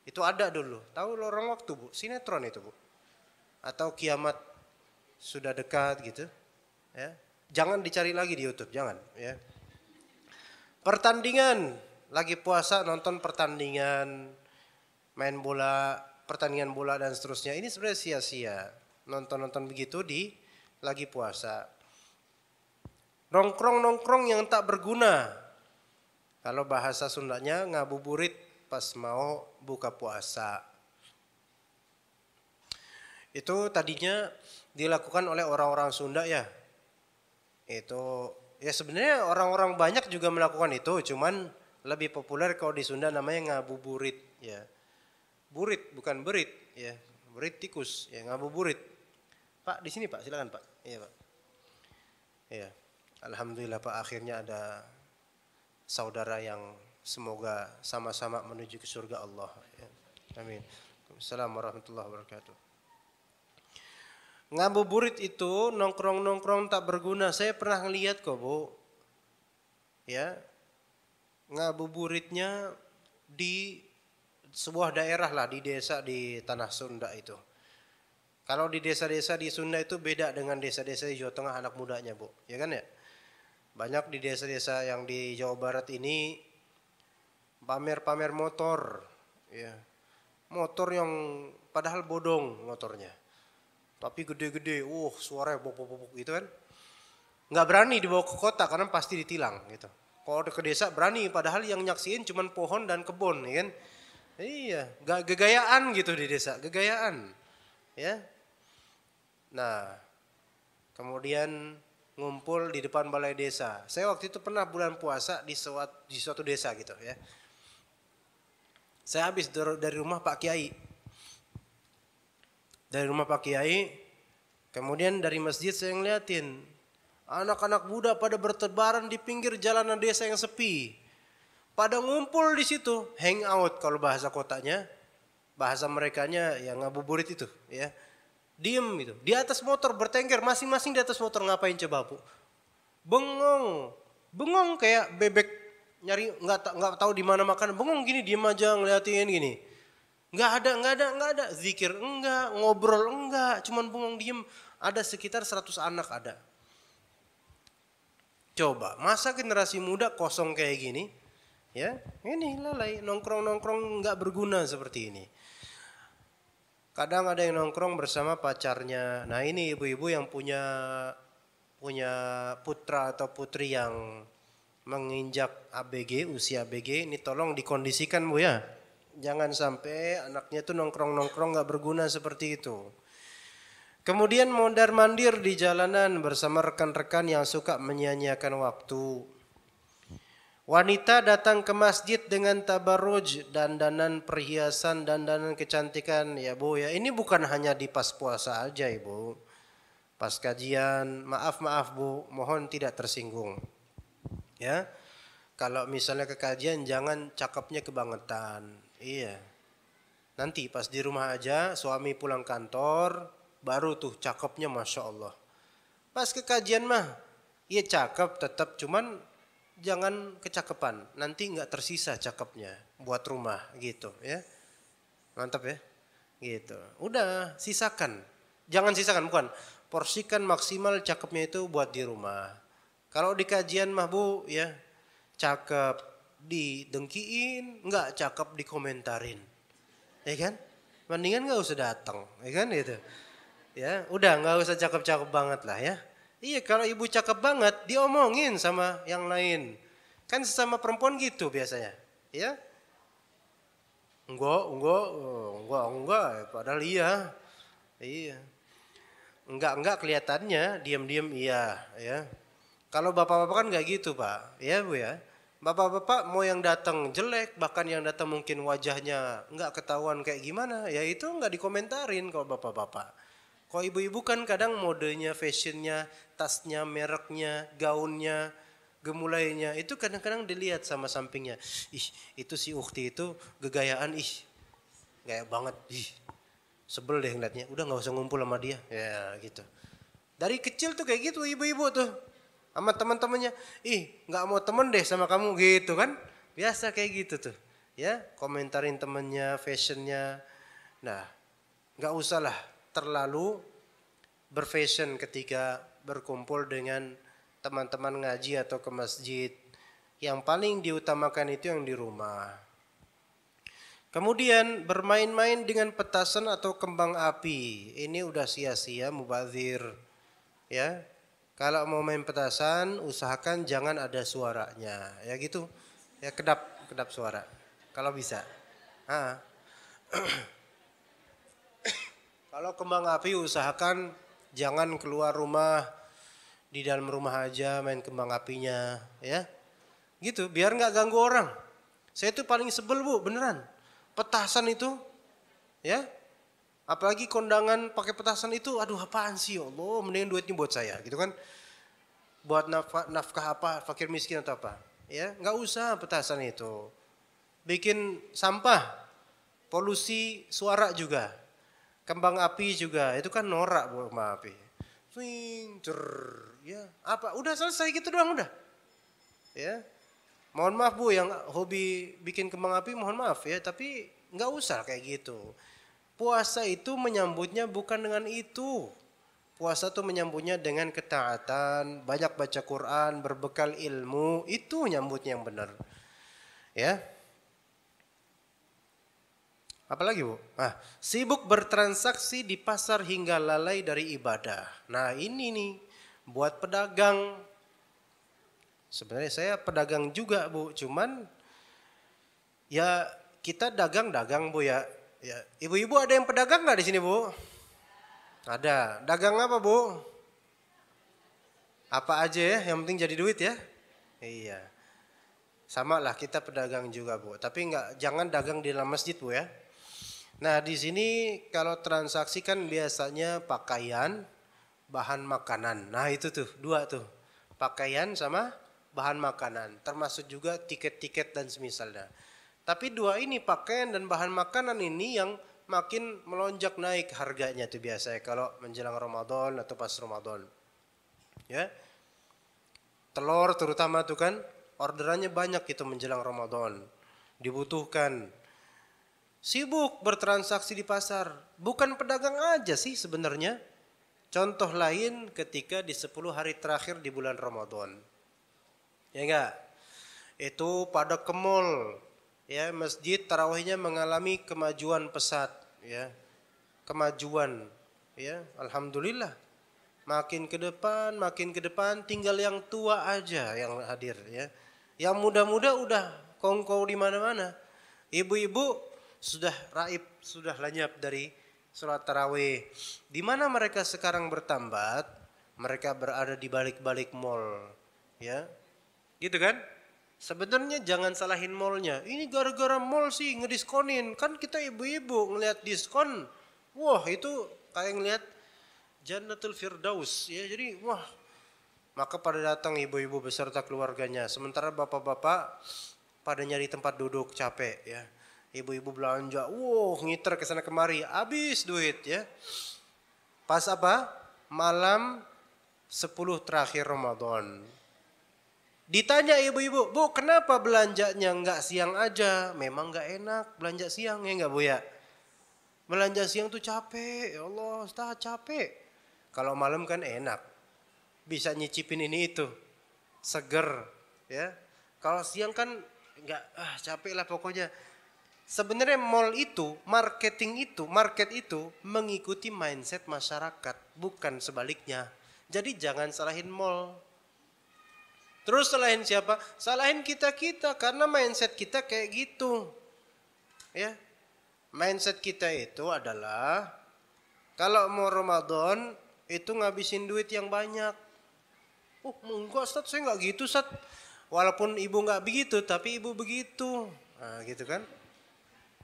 Itu ada dulu. Tahu lorong waktu Bu, sinetron itu Bu. Atau kiamat sudah dekat gitu. Ya. Jangan dicari lagi di YouTube, jangan ya. Pertandingan lagi puasa nonton pertandingan main bola, pertandingan bola dan seterusnya. Ini sebenarnya sia-sia. Nonton-nonton begitu di lagi puasa. Nongkrong-nongkrong yang tak berguna. Kalau bahasa Sundanya ngabuburit pas mau buka puasa. Itu tadinya dilakukan oleh orang-orang Sunda ya. Itu ya sebenarnya orang-orang banyak juga melakukan itu, cuman lebih populer kalau di Sunda namanya ngabuburit ya. Burit bukan berit ya. Berit tikus ya ngabuburit. Pak di sini Pak silakan Pak. Iya Pak. Ya. Alhamdulillah Pak akhirnya ada saudara yang semoga sama-sama menuju ke surga Allah. Ya. Amin. Assalamualaikum warahmatullahi wabarakatuh. Ngabuburit itu nongkrong-nongkrong tak berguna. Saya pernah ngeliat kok bu. Ya, ngabuburitnya di sebuah daerah lah di desa di tanah Sunda itu. Kalau di desa-desa di Sunda itu beda dengan desa-desa di Jawa Tengah anak mudanya, Bu. Ya kan ya? Banyak di desa-desa yang di Jawa Barat ini pamer-pamer motor, ya. Motor yang padahal bodong motornya. Tapi gede-gede, uh suaranya bok bok bok gitu kan. Nggak berani dibawa ke kota karena pasti ditilang gitu. Kalau ke desa berani, padahal yang nyaksiin cuman pohon dan kebun, ya kan? Iya, gegayaan gitu di desa, gegayaan. Ya. Nah, kemudian ngumpul di depan balai desa. Saya waktu itu pernah bulan puasa di suatu, di suatu desa gitu ya. Saya habis dari rumah Pak Kiai. Dari rumah Pak Kiai, kemudian dari masjid saya ngeliatin Anak-anak muda pada bertebaran di pinggir jalanan desa yang sepi. Pada ngumpul di situ, hang out kalau bahasa kotanya. Bahasa merekanya yang ngabuburit itu, ya. Diem gitu. Di atas motor bertengger, masing-masing di atas motor ngapain coba, Bu? Bengong. Bengong kayak bebek nyari nggak nggak tahu di mana makan bengong gini diem aja ngeliatin gini nggak ada nggak ada nggak ada zikir enggak ngobrol enggak cuman bengong diem ada sekitar 100 anak ada Coba, masa generasi muda kosong kayak gini? Ya, ini lalai nongkrong-nongkrong nggak berguna seperti ini. Kadang ada yang nongkrong bersama pacarnya. Nah, ini ibu-ibu yang punya punya putra atau putri yang menginjak ABG, usia ABG, ini tolong dikondisikan Bu ya. Jangan sampai anaknya tuh nongkrong-nongkrong nggak berguna seperti itu. Kemudian mondar mandir di jalanan bersama rekan-rekan yang suka menyia waktu. Wanita datang ke masjid dengan tabaruj, dandanan perhiasan, dan dandanan kecantikan. Ya bu, ya ini bukan hanya di pas puasa aja ibu. Pas kajian, maaf maaf bu, mohon tidak tersinggung. Ya, kalau misalnya ke kajian jangan cakepnya kebangetan. Iya. Nanti pas di rumah aja, suami pulang kantor, baru tuh cakepnya Masya Allah. Pas ke kajian mah, iya cakep tetap cuman jangan kecakepan. Nanti nggak tersisa cakepnya buat rumah gitu ya. Mantap ya. Gitu. Udah sisakan. Jangan sisakan bukan. Porsikan maksimal cakepnya itu buat di rumah. Kalau di kajian mah bu ya cakep didengkiin, nggak cakep dikomentarin. Ya kan? Mendingan nggak usah datang, ya kan gitu. Ya, udah nggak usah cakep-cakep banget lah ya. Iya kalau ibu cakep banget diomongin sama yang lain. Kan sesama perempuan gitu biasanya. Ya. Enggak, enggak, eh, enggak, enggak. Ya, padahal iya. Iya. Enggak, enggak kelihatannya. Diam-diam iya. Ya. Kalau bapak-bapak kan nggak gitu pak. Ya bu ya. Bapak-bapak mau yang datang jelek, bahkan yang datang mungkin wajahnya enggak ketahuan kayak gimana, ya itu enggak dikomentarin kalau bapak-bapak. Kok ibu-ibu kan kadang modenya, fashionnya, tasnya, mereknya, gaunnya, gemulainya itu kadang-kadang dilihat sama sampingnya. Ih, itu si ukti itu gegayaan ih. kayak banget. Ih. Sebel deh ngeliatnya. Udah nggak usah ngumpul sama dia. Ya, gitu. Dari kecil tuh kayak gitu ibu-ibu tuh. Sama teman-temannya, ih nggak mau temen deh sama kamu gitu kan. Biasa kayak gitu tuh. Ya, komentarin temennya, fashionnya. Nah, nggak usah lah terlalu berfashion ketika berkumpul dengan teman-teman ngaji atau ke masjid. Yang paling diutamakan itu yang di rumah. Kemudian bermain-main dengan petasan atau kembang api. Ini udah sia-sia mubazir. Ya. Kalau mau main petasan usahakan jangan ada suaranya. Ya gitu. Ya kedap kedap suara. Kalau bisa. Ah. Kalau kembang api usahakan jangan keluar rumah di dalam rumah aja main kembang apinya ya. Gitu biar nggak ganggu orang. Saya itu paling sebel bu beneran. Petasan itu ya. Apalagi kondangan pakai petasan itu aduh apaan sih ya Allah mendingan duitnya buat saya gitu kan. Buat nafkah, nafkah apa fakir miskin atau apa ya nggak usah petasan itu. Bikin sampah, polusi suara juga Kembang api juga, itu kan norak bu kembang api. Swing, ya apa? Udah selesai gitu doang udah. Ya, mohon maaf bu yang hobi bikin kembang api mohon maaf ya, tapi nggak usah kayak gitu. Puasa itu menyambutnya bukan dengan itu. Puasa itu menyambutnya dengan ketaatan, banyak baca Quran, berbekal ilmu, itu nyambutnya yang benar. Ya, Apalagi Bu? Ah, sibuk bertransaksi di pasar hingga lalai dari ibadah. Nah ini nih buat pedagang. Sebenarnya saya pedagang juga Bu, cuman ya kita dagang-dagang Bu ya. Ya, ibu-ibu ada yang pedagang nggak di sini Bu? Ada. Dagang apa Bu? Apa aja ya, yang penting jadi duit ya. Iya. Sama lah kita pedagang juga Bu, tapi nggak jangan dagang di dalam masjid Bu ya. Nah, di sini kalau transaksi kan biasanya pakaian, bahan makanan. Nah, itu tuh dua tuh. Pakaian sama bahan makanan, termasuk juga tiket-tiket dan semisalnya. Tapi dua ini pakaian dan bahan makanan ini yang makin melonjak naik harganya tuh biasanya kalau menjelang Ramadan atau pas Ramadan. Ya. Telur terutama tuh kan orderannya banyak itu menjelang Ramadan. Dibutuhkan sibuk bertransaksi di pasar. Bukan pedagang aja sih sebenarnya. Contoh lain ketika di 10 hari terakhir di bulan Ramadan. Ya enggak? Itu pada ke mall. Ya, masjid tarawihnya mengalami kemajuan pesat, ya. Kemajuan, ya. Alhamdulillah. Makin ke depan, makin ke depan tinggal yang tua aja yang hadir, ya. Yang muda-muda udah kongkow di mana-mana. Ibu-ibu sudah raib, sudah lenyap dari sholat tarawih. Di mana mereka sekarang bertambat? Mereka berada di balik-balik mall, ya, gitu kan? Sebenarnya jangan salahin mallnya. Ini gara-gara mall sih ngediskonin. Kan kita ibu-ibu ngelihat diskon, wah itu kayak ngelihat Jannatul Firdaus ya. Jadi wah maka pada datang ibu-ibu beserta keluarganya. Sementara bapak-bapak pada nyari tempat duduk capek ya. Ibu-ibu belanja, wow ngiter ke sana kemari, habis duit ya. Pas apa? Malam 10 terakhir Ramadan. Ditanya ibu-ibu, bu kenapa belanjanya nggak siang aja? Memang nggak enak belanja siang ya nggak bu ya? Belanja siang tuh capek, ya Allah, Ustaz capek. Kalau malam kan enak, bisa nyicipin ini itu, seger, ya. Kalau siang kan nggak, ah capek lah pokoknya. Sebenarnya mall itu, marketing itu, market itu mengikuti mindset masyarakat, bukan sebaliknya. Jadi jangan salahin mall. Terus salahin siapa? Salahin kita-kita karena mindset kita kayak gitu. Ya. Mindset kita itu adalah kalau mau Ramadan itu ngabisin duit yang banyak. Oh, enggak Ustaz, saya enggak gitu Ustaz. Walaupun ibu enggak begitu, tapi ibu begitu. Nah, gitu kan.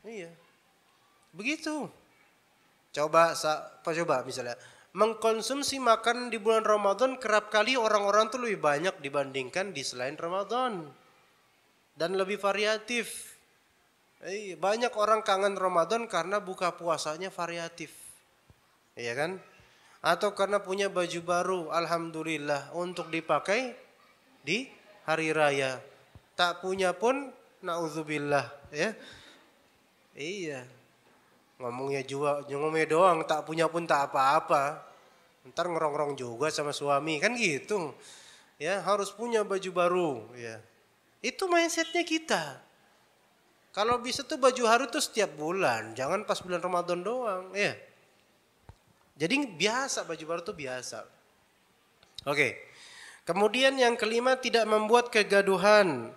Iya. Begitu. Coba coba misalnya mengkonsumsi makan di bulan Ramadan kerap kali orang-orang tuh lebih banyak dibandingkan di selain Ramadan. Dan lebih variatif. Eh, iya, banyak orang kangen Ramadan karena buka puasanya variatif. Iya kan? Atau karena punya baju baru, alhamdulillah untuk dipakai di hari raya. Tak punya pun naudzubillah, ya. Iya. Ngomongnya juga, ngomongnya doang, tak punya pun tak apa-apa. Ntar ngerong ngerongrong juga sama suami, kan gitu. Ya, harus punya baju baru, ya. Itu mindsetnya kita. Kalau bisa tuh baju haru tuh setiap bulan, jangan pas bulan Ramadan doang, ya. Jadi biasa baju baru tuh biasa. Oke. Kemudian yang kelima tidak membuat kegaduhan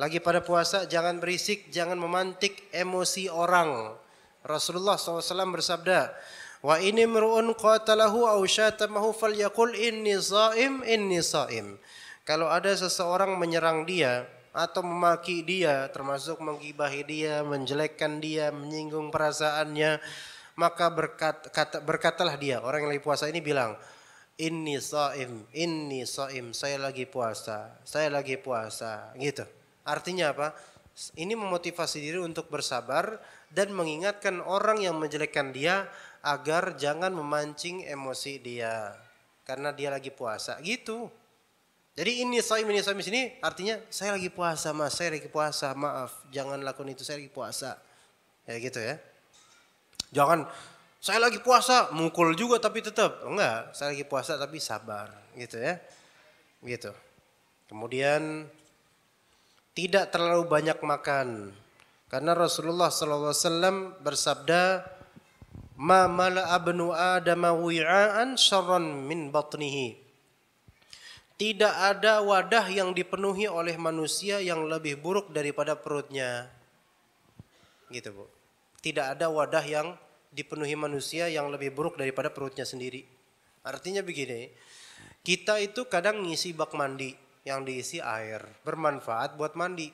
lagi pada puasa jangan berisik, jangan memantik emosi orang. Rasulullah SAW bersabda, Wa ini meruun qatalahu aw syatamahu yakul inni saim inni saim. Kalau ada seseorang menyerang dia atau memaki dia, termasuk menggibahi dia, menjelekkan dia, menyinggung perasaannya, maka berkat, kata, berkatalah dia, orang yang lagi puasa ini bilang, ini soim, ini soim, saya lagi puasa, saya lagi puasa." Gitu. Artinya apa? Ini memotivasi diri untuk bersabar dan mengingatkan orang yang menjelekkan dia agar jangan memancing emosi dia karena dia lagi puasa gitu. Jadi ini saya ini saya sini artinya saya lagi puasa mas, saya lagi puasa maaf jangan lakukan itu saya lagi puasa ya gitu ya. Jangan saya lagi puasa mukul juga tapi tetap enggak saya lagi puasa tapi sabar gitu ya gitu. Kemudian tidak terlalu banyak makan. Karena Rasulullah SAW bersabda, "Ma mala abnu adama wi'aan syarran min batnihi." Tidak ada wadah yang dipenuhi oleh manusia yang lebih buruk daripada perutnya. Gitu, Bu. Tidak ada wadah yang dipenuhi manusia yang lebih buruk daripada perutnya sendiri. Artinya begini, kita itu kadang ngisi bak mandi, yang diisi air bermanfaat buat mandi.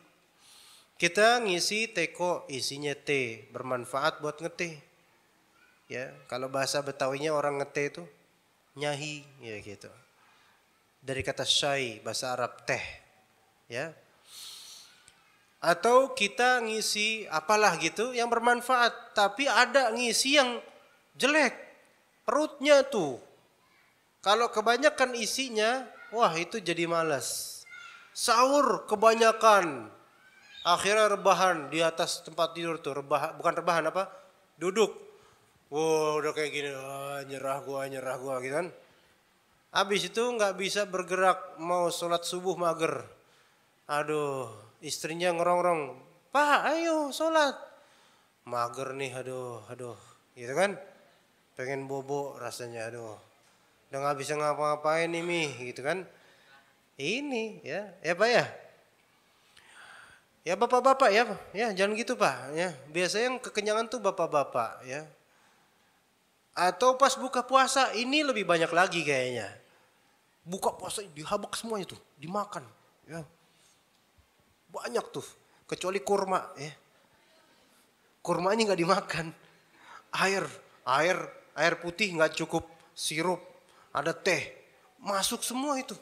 Kita ngisi teko isinya teh bermanfaat buat ngeteh. Ya, kalau bahasa Betawinya orang ngeteh itu nyahi ya gitu. Dari kata syai bahasa Arab teh. Ya. Atau kita ngisi apalah gitu yang bermanfaat, tapi ada ngisi yang jelek. Perutnya tuh. Kalau kebanyakan isinya Wah itu jadi malas. Sahur kebanyakan. Akhirnya rebahan di atas tempat tidur tuh. Rebah, bukan rebahan apa? Duduk. Wow udah kayak gini. Ah, nyerah gua, nyerah gua gitu kan. Habis itu nggak bisa bergerak. Mau sholat subuh mager. Aduh istrinya ngerongrong. Pak ayo sholat. Mager nih aduh aduh gitu kan. Pengen bobo rasanya aduh udah nggak bisa ngapa-ngapain ini mi gitu kan ini ya ya pak ya ya bapak-bapak ya ya jangan gitu pak ya biasanya yang kekenyangan tuh bapak-bapak ya atau pas buka puasa ini lebih banyak lagi kayaknya buka puasa dihabek semuanya tuh dimakan ya banyak tuh kecuali kurma ya kurmanya nggak dimakan air air air putih nggak cukup sirup ada teh, masuk semua itu.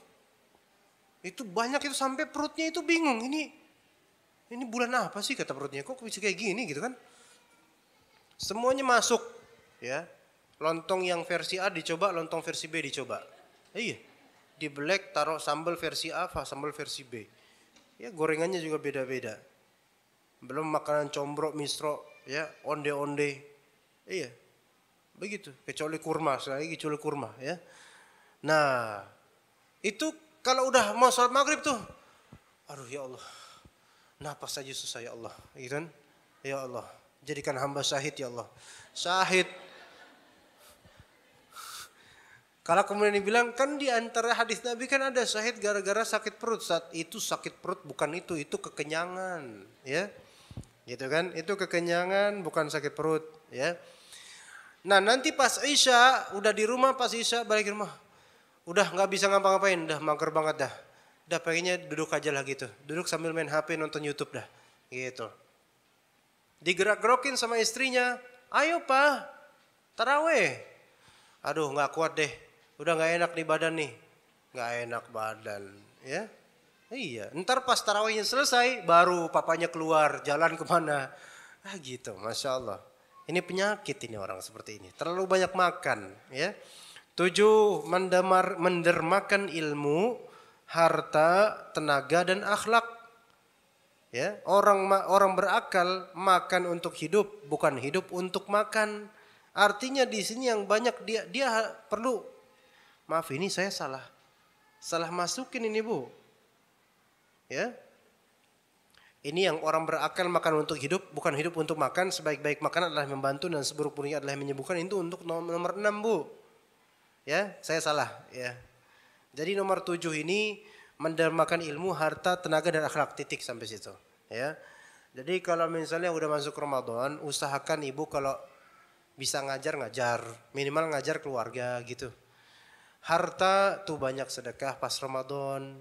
Itu banyak itu sampai perutnya itu bingung, ini ini bulan apa sih kata perutnya, kok bisa kayak gini gitu kan. Semuanya masuk ya. Lontong yang versi A dicoba, lontong versi B dicoba. iya, di black taruh sambal versi A, sambal versi B. Ya gorengannya juga beda-beda. Belum makanan combrok, misro, ya onde-onde. Iya, begitu. Kecuali kurma, sekali kecuali kurma ya. Nah, itu kalau udah mau sholat maghrib tuh, aduh ya Allah, napas saja susah ya Allah, gitu kan? Ya Allah, jadikan hamba syahid ya Allah. Syahid. Kalau kemudian dibilang kan di antara hadis Nabi kan ada syahid gara-gara sakit perut. Saat itu sakit perut bukan itu, itu kekenyangan, ya. Gitu kan? Itu kekenyangan bukan sakit perut, ya. Nah, nanti pas Isya udah di rumah pas Isya balik ke rumah udah nggak bisa ngapa-ngapain, udah mager banget dah. Udah pengennya duduk aja lah gitu. Duduk sambil main HP nonton YouTube dah. Gitu. Digerak-gerokin sama istrinya, ayo pa taraweh. Aduh nggak kuat deh, udah nggak enak nih badan nih. Nggak enak badan, ya. Iya, ntar pas tarawihnya selesai, baru papanya keluar, jalan kemana. Ah gitu, Masya Allah. Ini penyakit ini orang seperti ini. Terlalu banyak makan, ya. Tujuh, mendemar, mendermakan ilmu, harta, tenaga dan akhlak. Ya, orang orang berakal makan untuk hidup, bukan hidup untuk makan. Artinya di sini yang banyak dia dia perlu maaf ini saya salah. Salah masukin ini, Bu. Ya. Ini yang orang berakal makan untuk hidup, bukan hidup untuk makan. Sebaik-baik makanan adalah membantu dan seburuk-buruknya adalah menyembuhkan. Itu untuk nomor, enam Bu. Ya, saya salah. Ya. Jadi nomor tujuh ini mendermakan ilmu, harta, tenaga dan akhlak titik sampai situ. Ya. Jadi kalau misalnya udah masuk Ramadan, usahakan ibu kalau bisa ngajar ngajar, minimal ngajar keluarga gitu. Harta tuh banyak sedekah pas Ramadan.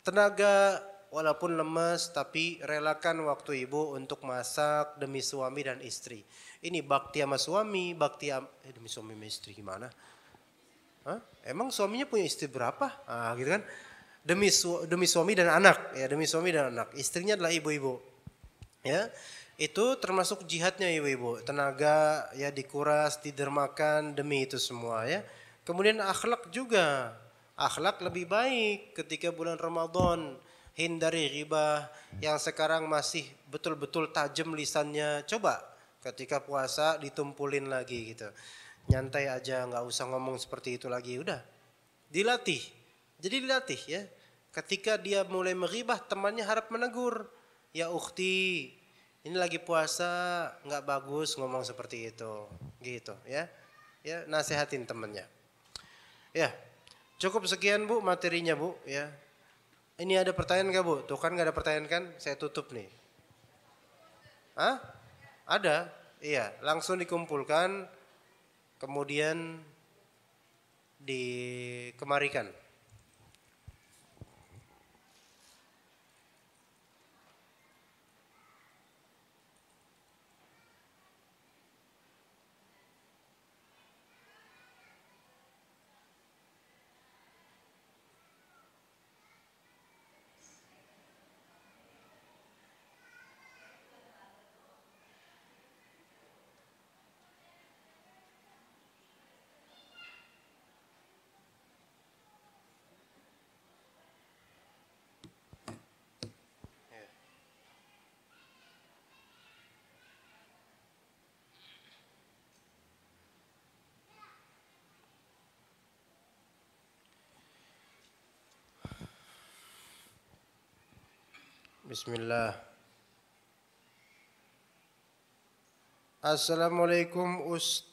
Tenaga walaupun lemes tapi relakan waktu ibu untuk masak demi suami dan istri. Ini bakti sama suami, bakti am- eh, demi suami dan istri gimana? Hah? Emang suaminya punya istri berapa? Ah, gitu kan. Demi su demi suami dan anak, ya demi suami dan anak. Istrinya adalah ibu-ibu. Ya. Itu termasuk jihadnya ibu-ibu. Tenaga ya dikuras, didermakan demi itu semua ya. Kemudian akhlak juga. Akhlak lebih baik ketika bulan Ramadan. Hindari riba yang sekarang masih betul-betul tajam lisannya. Coba ketika puasa ditumpulin lagi gitu nyantai aja nggak usah ngomong seperti itu lagi udah dilatih jadi dilatih ya ketika dia mulai meribah temannya harap menegur ya ukti ini lagi puasa nggak bagus ngomong seperti itu gitu ya ya nasehatin temannya ya cukup sekian bu materinya bu ya ini ada pertanyaan gak bu tuh kan nggak ada pertanyaan kan saya tutup nih ah ada iya langsung dikumpulkan kemudian dikemarikan Bismillah. Assalamualaikum Ust.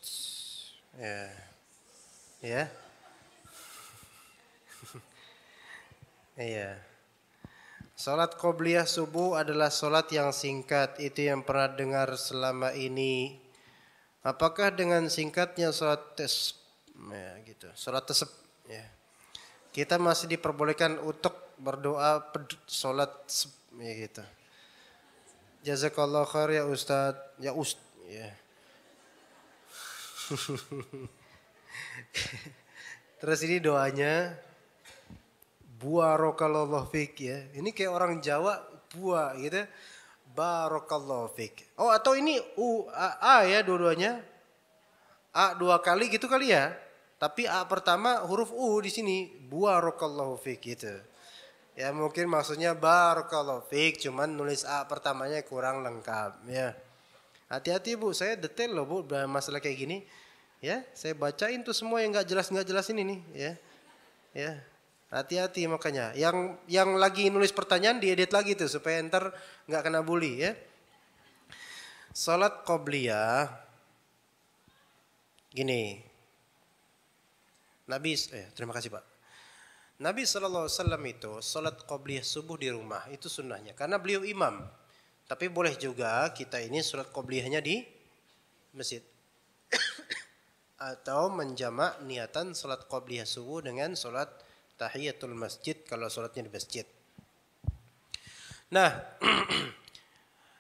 Ya. Ya. Iya. Salat qobliyah subuh adalah salat yang singkat. Itu yang pernah dengar selama ini. Apakah dengan singkatnya salat tes ya gitu. Salat tesep ya. Kita masih diperbolehkan untuk berdoa salat ya gitu. Jazakallah khair ya Ustadz, ya Ust, ya. Terus ini doanya buarokallahu fik ya. Ini kayak orang Jawa bua gitu. Barokallahu fik. Oh atau ini U A, A ya dua-duanya. A dua kali gitu kali ya. Tapi A pertama huruf U di sini buarokallahu fik gitu. Ya mungkin maksudnya barakallahu fix, cuman nulis A pertamanya kurang lengkap ya. Hati-hati Bu, saya detail loh Bu masalah kayak gini. Ya, saya bacain tuh semua yang nggak jelas nggak jelas ini nih ya. Ya. Hati-hati makanya. Yang yang lagi nulis pertanyaan diedit lagi tuh supaya ntar nggak kena bully ya. Salat qobliyah gini. Nabi eh, terima kasih Pak. Nabi SAW itu sholat qobliyah subuh di rumah itu sunnahnya karena beliau imam. Tapi boleh juga kita ini sholat qobliyahnya di masjid. Atau menjamak niatan sholat qobliyah subuh dengan sholat tahiyatul masjid kalau sholatnya di masjid. Nah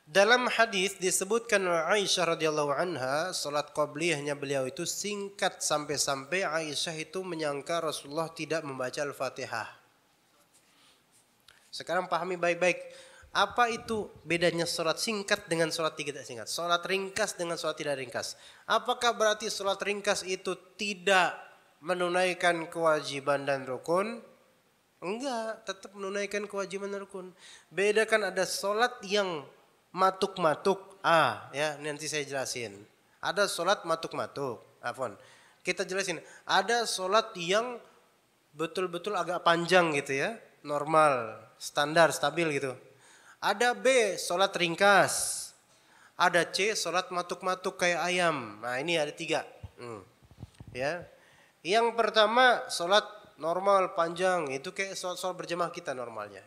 Dalam hadis disebutkan Aisyah radhiyallahu anha salat qabliyahnya beliau itu singkat sampai-sampai Aisyah itu menyangka Rasulullah tidak membaca Al-Fatihah. Sekarang pahami baik-baik apa itu bedanya salat singkat dengan salat tidak singkat? Salat ringkas dengan salat tidak ringkas. Apakah berarti salat ringkas itu tidak menunaikan kewajiban dan rukun? Enggak, tetap menunaikan kewajiban dan rukun. Bedakan ada salat yang matuk-matuk A ya nanti saya jelasin. Ada sholat matuk-matuk, afon. Kita jelasin. Ada sholat yang betul-betul agak panjang gitu ya, normal, standar, stabil gitu. Ada B sholat ringkas. Ada C sholat matuk-matuk kayak ayam. Nah ini ada tiga. Hmm. Ya. Yang pertama sholat normal panjang itu kayak sholat, sholat berjemaah kita normalnya.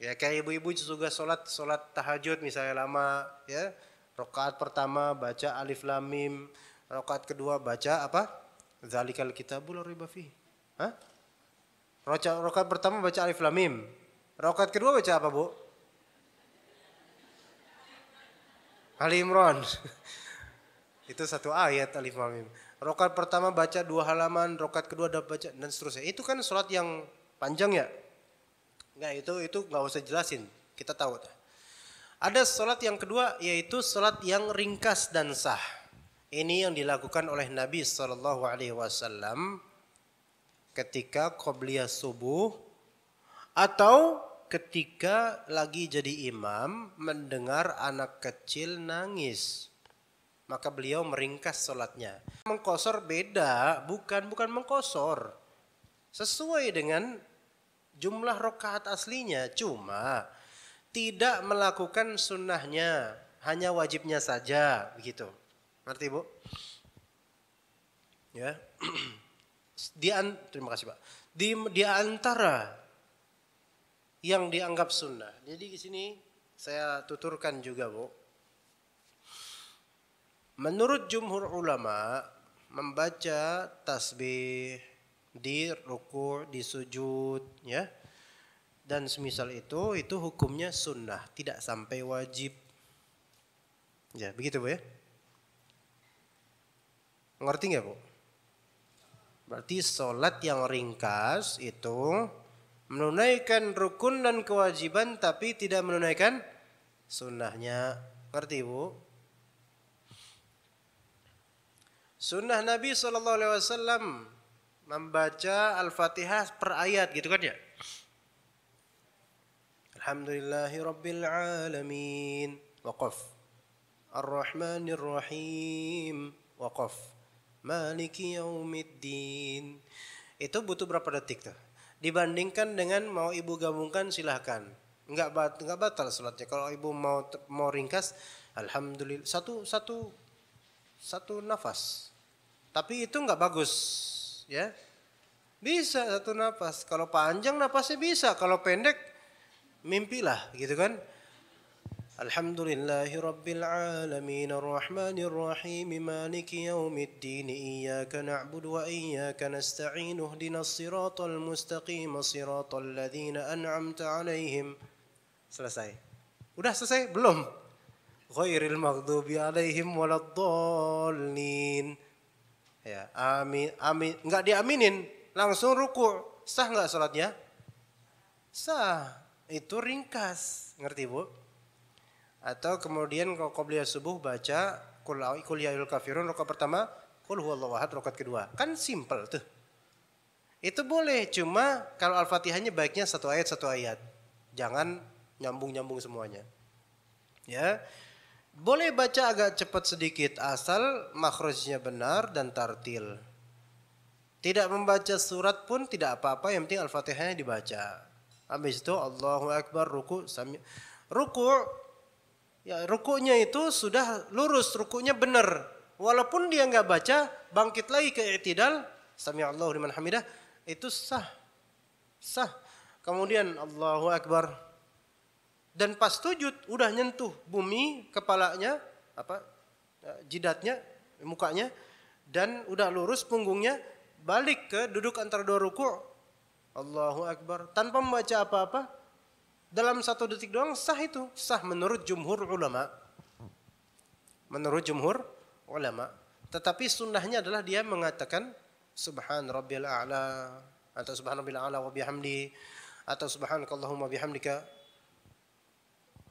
Ya kayak ibu-ibu juga sholat sholat tahajud misalnya lama ya. Rokaat pertama baca alif lam mim, rokaat kedua baca apa? Zalikal kitabul riba fi. Hah? Rokaat pertama baca alif lam mim. Rokaat kedua baca apa, Bu? Ali Imran. Itu satu ayat alif lam mim. Rokat pertama baca dua halaman, rokat kedua dapat baca dan seterusnya. Itu kan sholat yang panjang ya. Nah itu itu nggak usah jelasin, kita tahu. Ada sholat yang kedua yaitu sholat yang ringkas dan sah. Ini yang dilakukan oleh Nabi Shallallahu Alaihi Wasallam ketika qobliyah subuh atau ketika lagi jadi imam mendengar anak kecil nangis. Maka beliau meringkas sholatnya. Mengkosor beda, bukan bukan mengkosor. Sesuai dengan jumlah rokaat aslinya cuma tidak melakukan sunnahnya hanya wajibnya saja begitu ngerti bu ya di an, terima kasih pak di di antara yang dianggap sunnah jadi di sini saya tuturkan juga bu menurut jumhur ulama membaca tasbih di ruku, di sujud, ya. Dan semisal itu, itu hukumnya sunnah, tidak sampai wajib. Ya, begitu Bu ya. Ngerti nggak Bu? Berarti sholat yang ringkas itu menunaikan rukun dan kewajiban tapi tidak menunaikan sunnahnya. Ngerti Bu? Sunnah Nabi Shallallahu Alaihi Wasallam membaca Al-Fatihah per ayat gitu kan ya? Alhamdulillahi Rabbil Alamin. Waqaf. Ar-Rahmanir Rahim. Waqaf. Maliki Yaumiddin. Itu butuh berapa detik tuh? Dibandingkan dengan mau ibu gabungkan silahkan. Enggak, bat, enggak batal sholatnya. Kalau ibu mau mau ringkas, Alhamdulillah. Satu, satu, satu nafas. Tapi itu enggak bagus ya. Bisa satu napas. Kalau panjang napasnya bisa, kalau pendek mimpilah gitu kan. Alhamdulillahi Rabbil Alamin Ar-Rahmanir Rahim Maliki Yawmiddin Iyaka na'budu wa iyaka nasta'in Ihdinas siratal mustaqim Siratal Ladhina an'amta alaihim Selesai Udah selesai? Belum Ghairil maghdubi alaihim waladdallin Ya, amin, amin. Enggak diaminin, langsung ruku. Sah enggak sholatnya? Sah. Itu ringkas, ngerti bu? Atau kemudian kalau qobliyah subuh baca kuliahul ya kafirun rokok pertama, kul huwallahu ahad kedua. Kan simple tuh. Itu boleh, cuma kalau Al-Fatihahnya baiknya satu ayat satu ayat. Jangan nyambung-nyambung semuanya. Ya. Boleh baca agak cepat sedikit asal makhrajnya benar dan tartil. Tidak membaca surat pun tidak apa-apa, yang penting Al-Fatihahnya dibaca. Habis itu Allahu Akbar ruku sami ruku ya rukunya itu sudah lurus, rukunya benar. Walaupun dia nggak baca, bangkit lagi ke i'tidal, sami Allahu liman hamidah, itu sah. Sah. Kemudian Allahu Akbar dan pas sujud udah nyentuh bumi kepalanya, apa eh, jidatnya, mukanya dan udah lurus punggungnya balik ke duduk antara dua ruku. Allahu Akbar tanpa membaca apa-apa dalam satu detik doang sah itu sah menurut jumhur ulama menurut jumhur ulama tetapi sunnahnya adalah dia mengatakan subhan rabbil a'la atau subhan rabbil a'la wa bihamdi atau subhanakallahumma bihamdika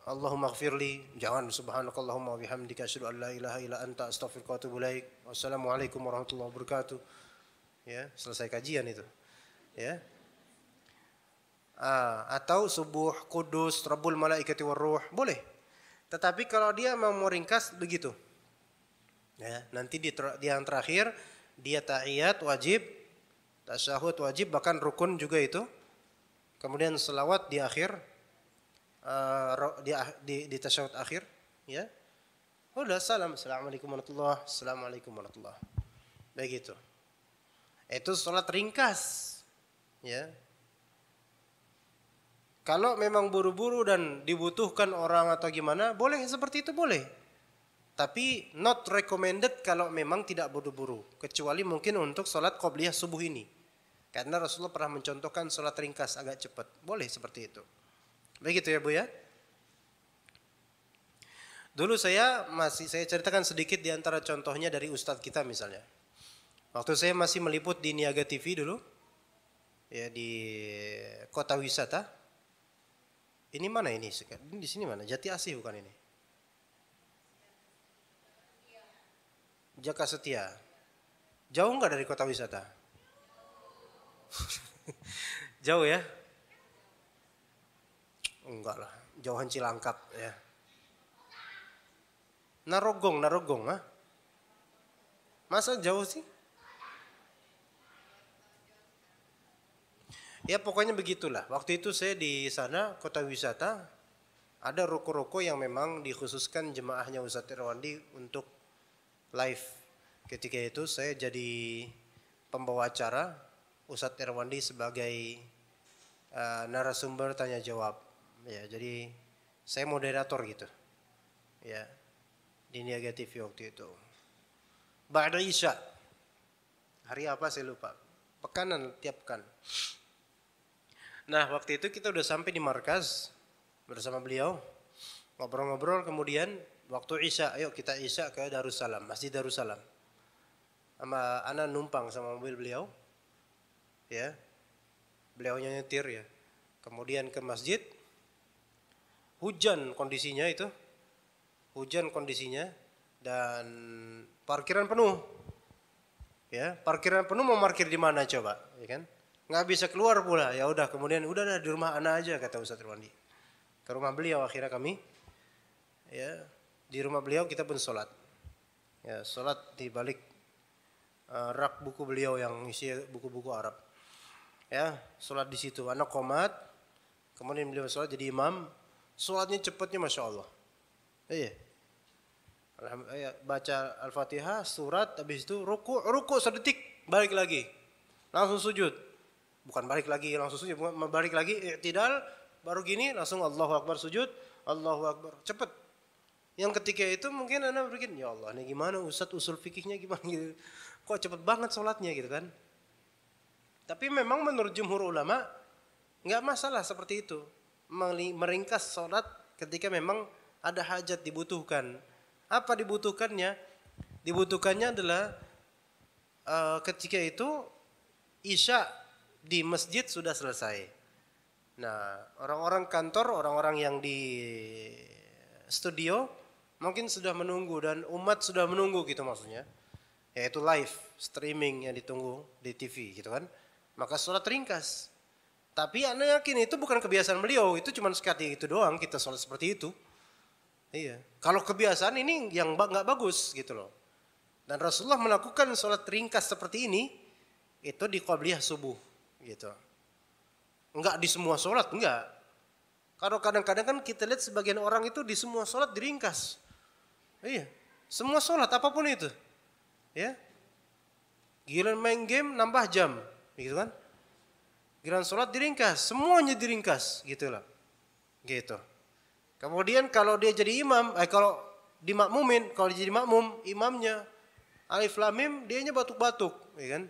Allahumma ghafirli jangan subhanakallahumma bihamdika asyhadu an la ilaha illa anta astaghfiruka wa atubu ilaik wassalamualaikum warahmatullahi wabarakatuh ya selesai kajian itu ya ah, atau subuh kudus rabbul malaikati waruh boleh tetapi kalau dia mau meringkas begitu ya nanti di, di yang terakhir dia ta'iyat wajib tasyahud wajib bahkan rukun juga itu kemudian selawat di akhir uh, di di, di tasyahud akhir ya udah salam assalamualaikum warahmatullah assalamualaikum warahmatullah begitu itu sholat ringkas ya kalau memang buru-buru dan dibutuhkan orang atau gimana boleh seperti itu boleh tapi not recommended kalau memang tidak buru-buru kecuali mungkin untuk sholat qobliyah subuh ini karena Rasulullah pernah mencontohkan sholat ringkas agak cepat boleh seperti itu Begitu ya Bu ya. Dulu saya masih saya ceritakan sedikit di antara contohnya dari ustadz kita misalnya. Waktu saya masih meliput di Niaga TV dulu ya di kota wisata. Ini mana ini? Ini di sini mana? Jati Asih bukan ini? Jaka Setia. Jauh nggak dari kota wisata? Jauh ya? enggak lah, jauhan Cilangkap ya. Narogong, Narogong ah. Masa jauh sih? Ya pokoknya begitulah. Waktu itu saya di sana kota wisata ada ruko-ruko yang memang dikhususkan jemaahnya Ustadz Irwandi untuk live. Ketika itu saya jadi pembawa acara Ustadz Irwandi sebagai uh, narasumber tanya jawab. Ya, jadi saya moderator gitu. Ya. Di Niaga TV waktu itu. Ba'da Isya. Hari apa saya lupa. Pekanan, tiap pekan. Nah, waktu itu kita udah sampai di markas bersama beliau. Ngobrol-ngobrol kemudian waktu Isya, ayo kita Isya ke Darussalam, Masjid Darussalam. Sama anak numpang sama mobil beliau. Ya. Beliaunya nyetir ya. Kemudian ke masjid, hujan kondisinya itu hujan kondisinya dan parkiran penuh ya parkiran penuh mau parkir di mana coba ya kan nggak bisa keluar pula ya udah kemudian udah ada di rumah anak aja kata Ustaz Rwandi ke rumah beliau akhirnya kami ya di rumah beliau kita pun sholat ya sholat di balik uh, rak buku beliau yang isi buku-buku Arab ya sholat di situ anak komat kemudian beliau sholat jadi imam Sholatnya cepatnya Masya Allah. Iya. iya. Baca Al-Fatihah, surat, habis itu ruku, ruku sedetik, balik lagi. Langsung sujud. Bukan balik lagi, langsung sujud. Bukan balik lagi, tidak baru gini, langsung Allahu Akbar sujud, Allahu Akbar. Cepat. Yang ketiga itu mungkin anda berpikir, ya Allah ini gimana usat usul fikihnya gimana gitu. Kok cepat banget sholatnya gitu kan. Tapi memang menurut jumhur ulama, nggak masalah seperti itu meringkas sholat ketika memang ada hajat dibutuhkan. Apa dibutuhkannya? Dibutuhkannya adalah e, ketika itu isya di masjid sudah selesai. Nah, orang-orang kantor, orang-orang yang di studio mungkin sudah menunggu dan umat sudah menunggu gitu maksudnya. Yaitu live streaming yang ditunggu di TV gitu kan. Maka sholat ringkas. Tapi anak yakin itu bukan kebiasaan beliau, itu cuma sekali itu doang kita sholat seperti itu. Iya. Kalau kebiasaan ini yang nggak bagus gitu loh. Dan Rasulullah melakukan sholat ringkas seperti ini itu di qabliyah subuh gitu. Enggak di semua sholat, enggak. Karena kadang-kadang kan kita lihat sebagian orang itu di semua sholat diringkas. Iya, semua sholat apapun itu. Ya. Giliran main game nambah jam, gitu kan. Giliran sholat diringkas, semuanya diringkas gitulah, Gitu. Kemudian kalau dia jadi imam, eh kalau dimakmumin, kalau dia jadi makmum, imamnya alif Lamim, mim, dianya batuk-batuk, ya kan?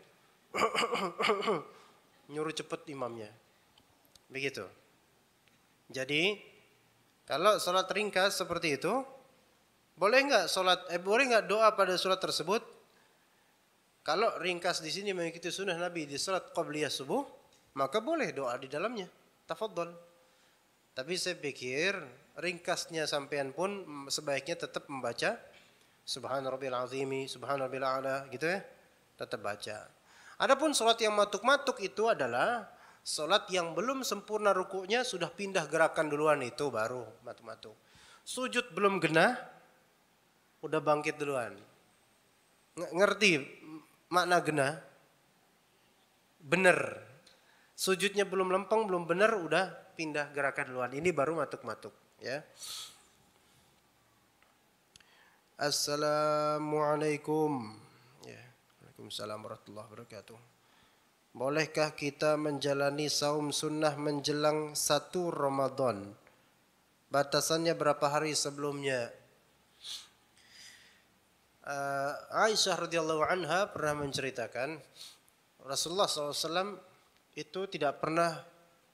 Nyuruh cepet imamnya. Begitu. Jadi kalau sholat ringkas seperti itu, boleh nggak sholat, eh boleh nggak doa pada sholat tersebut? Kalau ringkas di sini mengikuti sunnah Nabi di sholat qabliyah subuh, maka boleh doa di dalamnya. Tafadhol. Tapi saya pikir ringkasnya sampean pun sebaiknya tetap membaca Subhanarabbil azimi, Subhanarabbil a'la gitu ya. Tetap baca. Adapun salat yang matuk-matuk itu adalah salat yang belum sempurna rukuknya sudah pindah gerakan duluan itu baru matuk-matuk. Sujud belum genah udah bangkit duluan. ngerti makna genah? Bener sujudnya belum lempeng, belum benar, udah pindah gerakan duluan. Ini baru matuk-matuk. Ya. Assalamualaikum. Ya. Waalaikumsalam warahmatullahi wabarakatuh. Bolehkah kita menjalani saum sunnah menjelang satu Ramadan? Batasannya berapa hari sebelumnya? Uh, Aisyah radhiyallahu anha pernah menceritakan Rasulullah SAW itu tidak pernah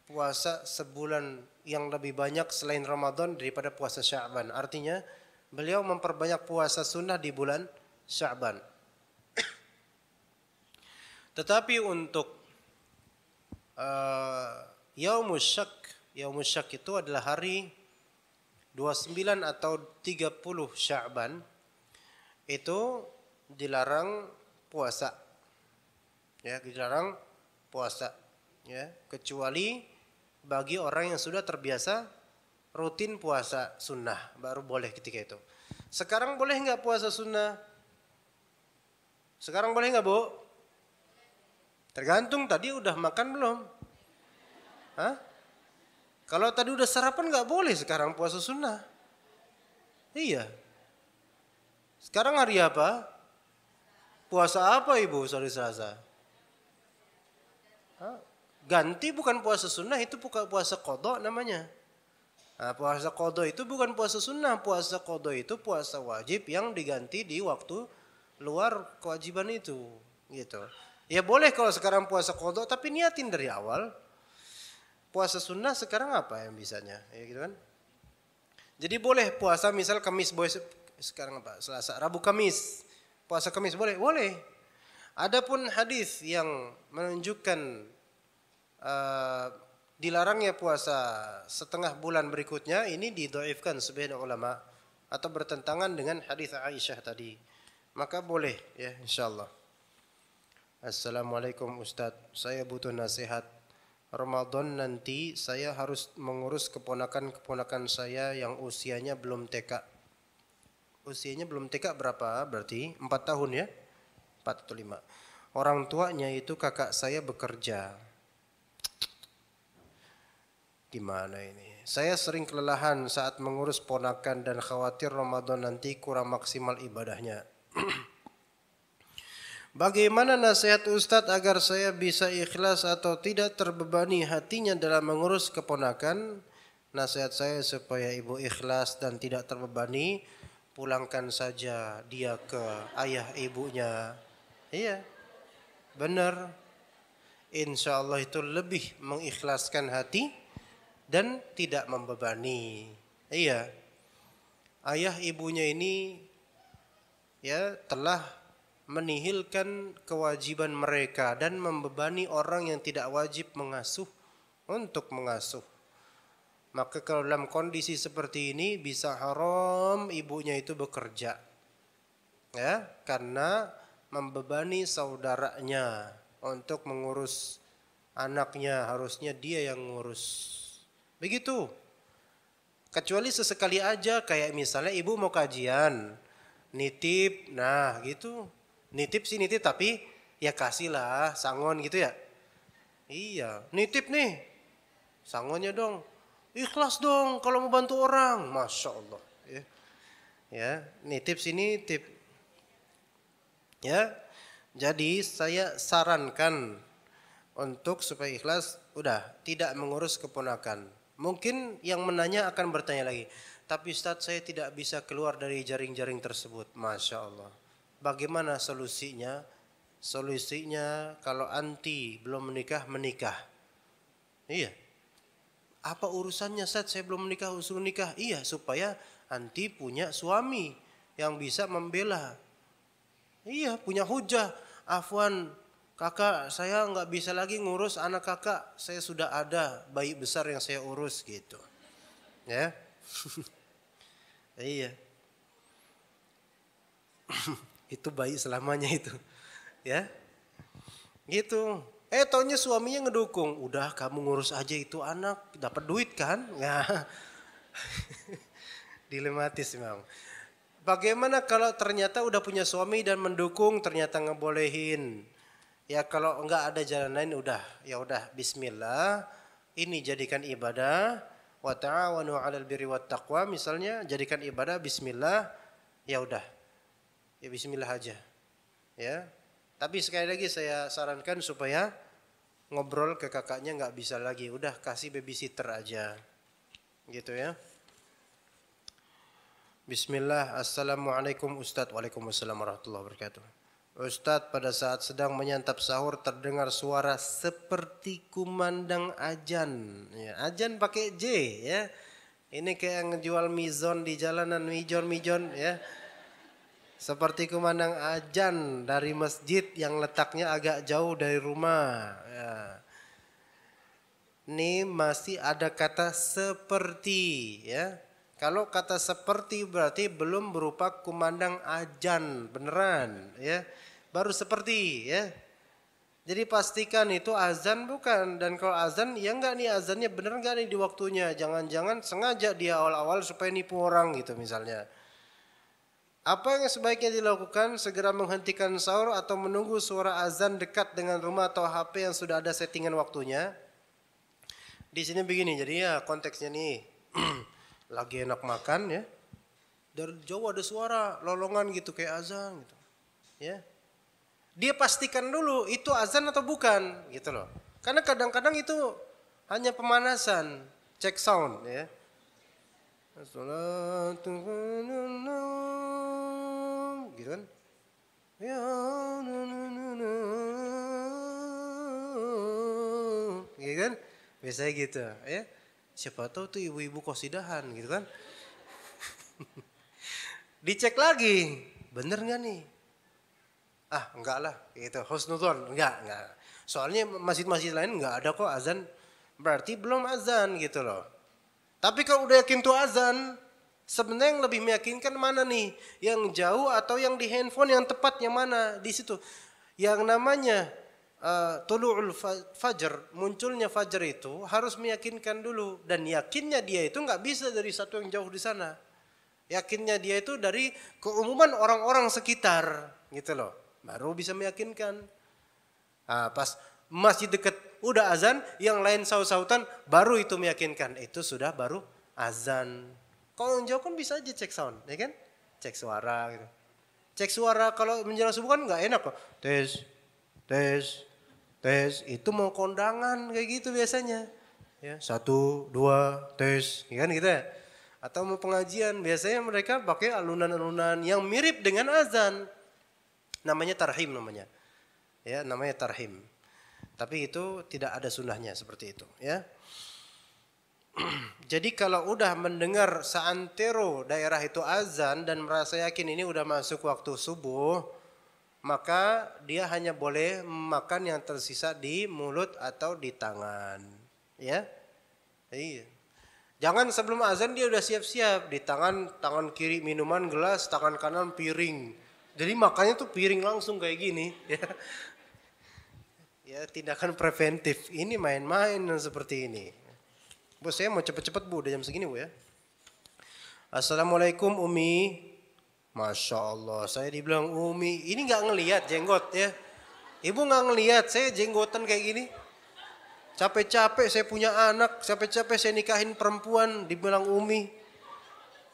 puasa sebulan yang lebih banyak selain Ramadan daripada puasa Sya'ban. Artinya beliau memperbanyak puasa sunnah di bulan Sya'ban. Tetapi untuk uh, eh, Yaumus Syak, itu adalah hari 29 atau 30 Sya'ban itu dilarang puasa. Ya, dilarang puasa ya kecuali bagi orang yang sudah terbiasa rutin puasa sunnah baru boleh ketika itu sekarang boleh nggak puasa sunnah sekarang boleh nggak bu tergantung tadi udah makan belum Hah? kalau tadi udah sarapan nggak boleh sekarang puasa sunnah iya sekarang hari apa puasa apa ibu sore selasa Hah? Ganti bukan puasa sunnah, itu puasa kodok namanya. Nah, puasa kodok itu bukan puasa sunnah, puasa kodok itu puasa wajib yang diganti di waktu luar kewajiban itu. gitu. Ya boleh kalau sekarang puasa kodok, tapi niatin dari awal. Puasa sunnah sekarang apa yang bisanya? Ya gitu kan? Jadi boleh puasa misal Kamis boy sekarang apa? Selasa, Rabu, Kamis. Puasa Kamis boleh? Boleh. Adapun hadis yang menunjukkan uh, dilarangnya puasa setengah bulan berikutnya ini didoifkan sebagian ulama atau bertentangan dengan hadis Aisyah tadi. Maka boleh ya insyaallah. Assalamualaikum Ustaz, saya butuh nasihat. Ramadan nanti saya harus mengurus keponakan-keponakan saya yang usianya belum TK. Usianya belum TK berapa? Berarti 4 tahun ya? 4 atau 5. Orang tuanya itu kakak saya bekerja. Gimana ini? Saya sering kelelahan saat mengurus ponakan dan khawatir Ramadan nanti kurang maksimal ibadahnya. Bagaimana nasihat Ustadz agar saya bisa ikhlas atau tidak terbebani hatinya dalam mengurus keponakan? Nasihat saya supaya ibu ikhlas dan tidak terbebani, pulangkan saja dia ke ayah ibunya. Iya, benar. Insya Allah itu lebih mengikhlaskan hati dan tidak membebani. Iya. Ayah ibunya ini ya telah menihilkan kewajiban mereka dan membebani orang yang tidak wajib mengasuh untuk mengasuh. Maka kalau dalam kondisi seperti ini bisa haram ibunya itu bekerja. Ya, karena membebani saudaranya untuk mengurus anaknya harusnya dia yang ngurus Begitu. Kecuali sesekali aja kayak misalnya ibu mau kajian, nitip, nah gitu. Nitip sih nitip tapi ya kasihlah sangon gitu ya. Iya, nitip nih. Sangonnya dong. Ikhlas dong kalau mau bantu orang. Masya Allah. Ya, ya nitip sih nitip. Ya, jadi saya sarankan untuk supaya ikhlas, udah tidak mengurus keponakan. Mungkin yang menanya akan bertanya lagi, tapi Ustaz saya tidak bisa keluar dari jaring-jaring tersebut. Masya Allah. Bagaimana solusinya? Solusinya kalau anti belum menikah, menikah. Iya. Apa urusannya Ustaz saya belum menikah, usul nikah? Iya, supaya anti punya suami yang bisa membela. Iya, punya hujah. Afwan, kakak saya nggak bisa lagi ngurus anak kakak, saya sudah ada bayi besar yang saya urus gitu. Ya. iya. itu bayi selamanya itu. ya. Gitu. Eh taunya suaminya ngedukung, udah kamu ngurus aja itu anak, dapat duit kan? Ya. Dilematis memang. Bagaimana kalau ternyata udah punya suami dan mendukung ternyata ngebolehin Ya kalau enggak ada jalan lain udah, ya udah bismillah ini jadikan ibadah wa ta'awanu 'alal birri wat taqwa misalnya jadikan ibadah bismillah ya udah. Ya bismillah aja. Ya. Tapi sekali lagi saya sarankan supaya ngobrol ke kakaknya nggak bisa lagi, udah kasih babysitter aja. Gitu ya. Bismillah, Assalamualaikum Ustadz Waalaikumsalam warahmatullahi wabarakatuh Ustadz pada saat sedang menyantap sahur terdengar suara seperti kumandang ajan. Ya, ajan pakai J ya. Ini kayak yang jual mizon di jalanan mijon-mijon ya. Seperti kumandang ajan dari masjid yang letaknya agak jauh dari rumah. Ya. Ini masih ada kata seperti ya. Kalau kata seperti berarti belum berupa kumandang ajan beneran ya. Baru seperti ya. Jadi pastikan itu azan bukan dan kalau azan ya enggak nih azannya bener enggak nih di waktunya. Jangan-jangan sengaja dia awal-awal supaya nipu orang gitu misalnya. Apa yang sebaiknya dilakukan? Segera menghentikan sahur atau menunggu suara azan dekat dengan rumah atau HP yang sudah ada settingan waktunya. Di sini begini, jadi ya konteksnya nih lagi enak makan ya dari jauh ada suara lolongan gitu kayak azan gitu ya dia pastikan dulu itu azan atau bukan gitu loh karena kadang-kadang itu hanya pemanasan cek sound ya gitu kan ya gitu kan biasanya gitu ya siapa tahu tuh ibu-ibu kosidahan gitu kan. Dicek lagi, bener nggak nih? Ah enggak lah, gitu. Husnudon, enggak, enggak. Soalnya masjid-masjid lain enggak ada kok azan. Berarti belum azan gitu loh. Tapi kalau udah yakin tuh azan, sebenarnya yang lebih meyakinkan mana nih? Yang jauh atau yang di handphone yang tepatnya mana? Di situ. Yang namanya Eh, tulu'ul fajr, munculnya fajar itu harus meyakinkan dulu dan yakinnya dia itu nggak bisa dari satu yang jauh di sana. Yakinnya dia itu dari keumuman orang-orang sekitar gitu loh. Baru bisa meyakinkan. Nah, pas masih deket, udah azan, yang lain saut-sautan baru itu meyakinkan. Itu sudah baru azan. Kalau yang jauh kan bisa aja cek sound, ya kan? Cek suara gitu. Cek suara kalau menjelang subuh kan nggak enak kok. Tes, tes, tes. Itu mau kondangan kayak gitu biasanya. Ya, satu, dua, tes. Ya kan gitu ya. Atau mau pengajian. Biasanya mereka pakai alunan-alunan yang mirip dengan azan. Namanya tarhim namanya. Ya, namanya tarhim. Tapi itu tidak ada sunnahnya seperti itu. Ya. Jadi kalau udah mendengar seantero daerah itu azan dan merasa yakin ini udah masuk waktu subuh, maka dia hanya boleh makan yang tersisa di mulut atau di tangan. Ya, iya. Jangan sebelum azan dia udah siap-siap di tangan tangan kiri minuman gelas, tangan kanan piring. Jadi makannya tuh piring langsung kayak gini. Ya, ya tindakan preventif. Ini main-main seperti ini. Bos saya mau cepet-cepet bu, udah jam segini bu ya. Assalamualaikum Umi. Masya Allah, saya dibilang Umi, ini nggak ngelihat jenggot ya. Ibu nggak ngelihat, saya jenggotan kayak gini. Capek-capek saya punya anak, capek-capek saya nikahin perempuan, dibilang Umi.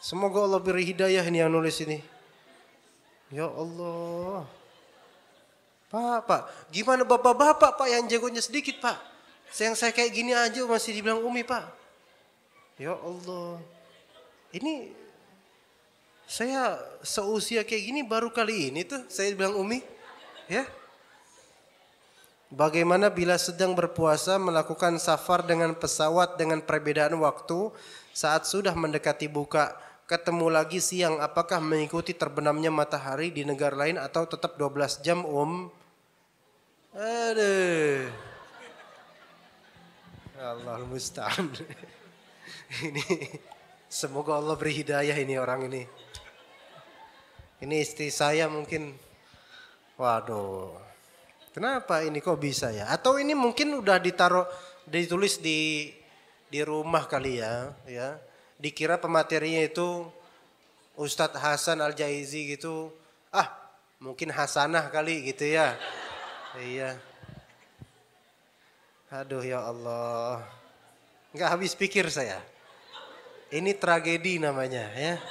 Semoga Allah beri hidayah ini yang nulis ini. Ya Allah. Pak, Pak, gimana bapak-bapak Pak yang jenggotnya sedikit Pak? saya Yang saya kayak gini aja masih dibilang Umi Pak. Ya Allah. Ini saya seusia kayak gini baru kali ini tuh saya bilang Umi. Ya. Bagaimana bila sedang berpuasa melakukan safar dengan pesawat dengan perbedaan waktu saat sudah mendekati buka ketemu lagi siang apakah mengikuti terbenamnya matahari di negara lain atau tetap 12 jam Om? Aduh. Allah musta'an. ini semoga Allah beri hidayah ini orang ini. Ini istri saya mungkin, waduh, kenapa ini kok bisa ya? Atau ini mungkin udah ditaruh, ditulis di di rumah kali ya, ya. Dikira pematerinya itu Ustadz Hasan Al Jaizi gitu, ah mungkin Hasanah kali gitu ya. iya. Aduh ya Allah. Enggak habis pikir saya. Ini tragedi namanya ya.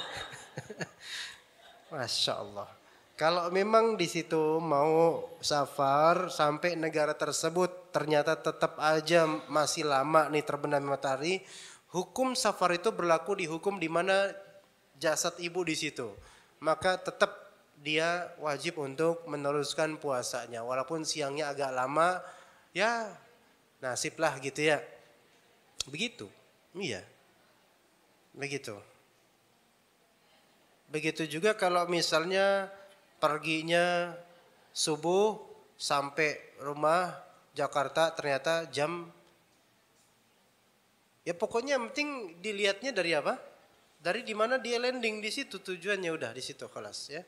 Masya Allah. Kalau memang di situ mau safar sampai negara tersebut ternyata tetap aja masih lama nih terbenam matahari, hukum safar itu berlaku di hukum di mana jasad ibu di situ. Maka tetap dia wajib untuk meneruskan puasanya walaupun siangnya agak lama ya nasiblah gitu ya. Begitu. Iya. Begitu. Begitu juga kalau misalnya perginya subuh sampai rumah Jakarta ternyata jam ya pokoknya yang penting dilihatnya dari apa? Dari dimana dia landing di situ tujuannya udah di situ kelas ya.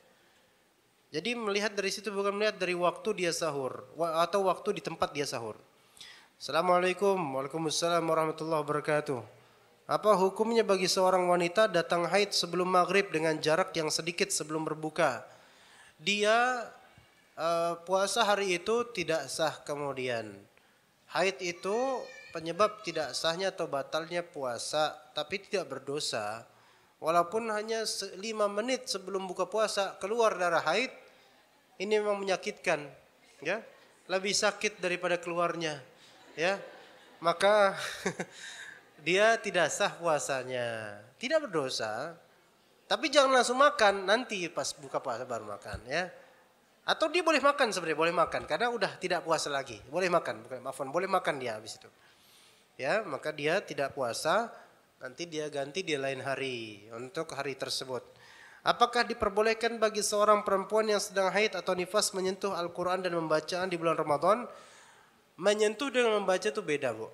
Jadi melihat dari situ bukan melihat dari waktu dia sahur atau waktu di tempat dia sahur. Assalamualaikum, waalaikumsalam warahmatullahi wabarakatuh. Apa hukumnya bagi seorang wanita datang haid sebelum maghrib dengan jarak yang sedikit sebelum berbuka? Dia uh, puasa hari itu tidak sah kemudian. Haid itu penyebab tidak sahnya atau batalnya puasa, tapi tidak berdosa. Walaupun hanya 5 menit sebelum buka puasa keluar darah haid, ini memang menyakitkan, ya. Lebih sakit daripada keluarnya, ya. Maka dia tidak sah puasanya. Tidak berdosa, tapi jangan langsung makan, nanti pas buka puasa baru makan ya. Atau dia boleh makan sebenarnya, boleh makan karena udah tidak puasa lagi. Boleh makan, bukan maafkan, boleh makan dia habis itu. Ya, maka dia tidak puasa, nanti dia ganti di lain hari untuk hari tersebut. Apakah diperbolehkan bagi seorang perempuan yang sedang haid atau nifas menyentuh Al-Qur'an dan membacaan di bulan Ramadan? Menyentuh dengan membaca itu beda, Bu.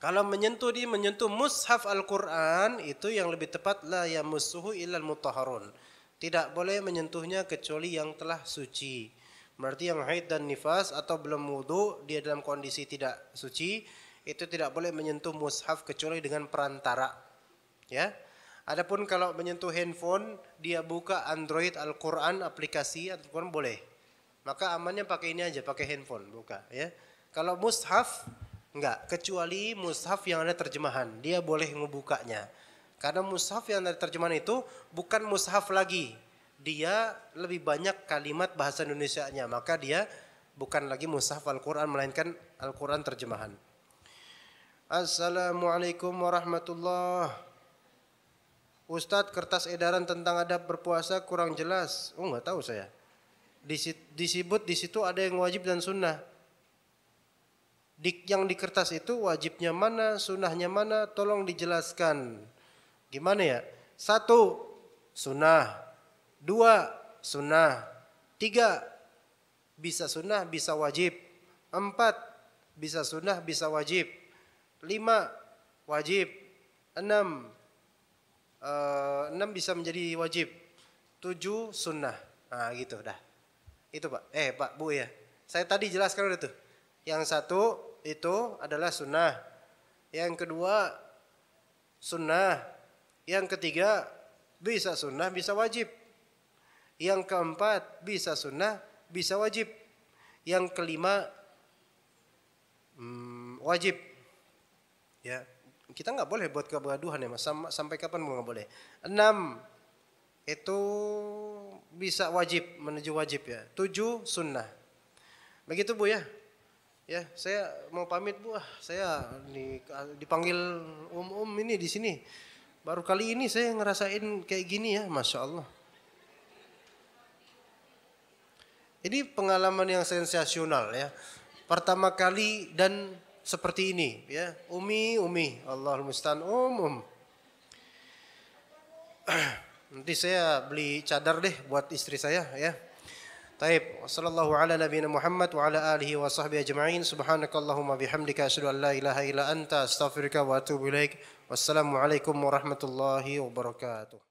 Kalau menyentuh di menyentuh mushaf Al-Qur'an itu yang lebih tepat la Musuhu illal mutahharun. Tidak boleh menyentuhnya kecuali yang telah suci. Berarti yang haid dan nifas atau belum wudu dia dalam kondisi tidak suci itu tidak boleh menyentuh mushaf kecuali dengan perantara. Ya. Adapun kalau menyentuh handphone, dia buka Android Al-Qur'an aplikasi Al-Qur'an boleh. Maka amannya pakai ini aja, pakai handphone, buka ya. Kalau mushaf Enggak, kecuali mushaf yang ada terjemahan, dia boleh ngebukanya. Karena mushaf yang ada terjemahan itu bukan mushaf lagi. Dia lebih banyak kalimat bahasa Indonesia nya maka dia bukan lagi mushaf Al-Qur'an melainkan Al-Qur'an terjemahan. Assalamualaikum warahmatullahi Ustadz kertas edaran tentang adab berpuasa kurang jelas. Oh nggak tahu saya. Disibut di situ ada yang wajib dan sunnah di, yang di kertas itu wajibnya mana, sunnahnya mana, tolong dijelaskan. Gimana ya? Satu, sunnah. Dua, sunnah. Tiga, bisa sunnah, bisa wajib. Empat, bisa sunnah, bisa wajib. Lima, wajib. Enam, uh, enam bisa menjadi wajib. Tujuh, sunnah. Nah gitu dah. Itu pak. Eh pak, bu ya. Saya tadi jelaskan udah tuh. Yang satu itu adalah sunnah. Yang kedua sunnah. Yang ketiga bisa sunnah, bisa wajib. Yang keempat bisa sunnah, bisa wajib. Yang kelima hmm, wajib. Ya, kita nggak boleh buat kegaduhan ya mas. sampai kapan mau nggak boleh? Enam itu bisa wajib menuju wajib ya. Tujuh sunnah. Begitu bu ya. Ya, saya mau pamit Bu. Ah, saya di, dipanggil om um ini di sini. Baru kali ini saya ngerasain kayak gini ya, Masya Allah. Ini pengalaman yang sensasional ya. Pertama kali dan seperti ini ya. Umi, Umi, Allahul Mustan, um um Nanti saya beli cadar deh buat istri saya ya. طيب وصلى الله على نبينا محمد وعلى آله وصحبه أجمعين سبحانك اللهم بحمدك أشهد أن لا إله إلا أنت أستغفرك وأتوب إليك والسلام عليكم ورحمة الله وبركاته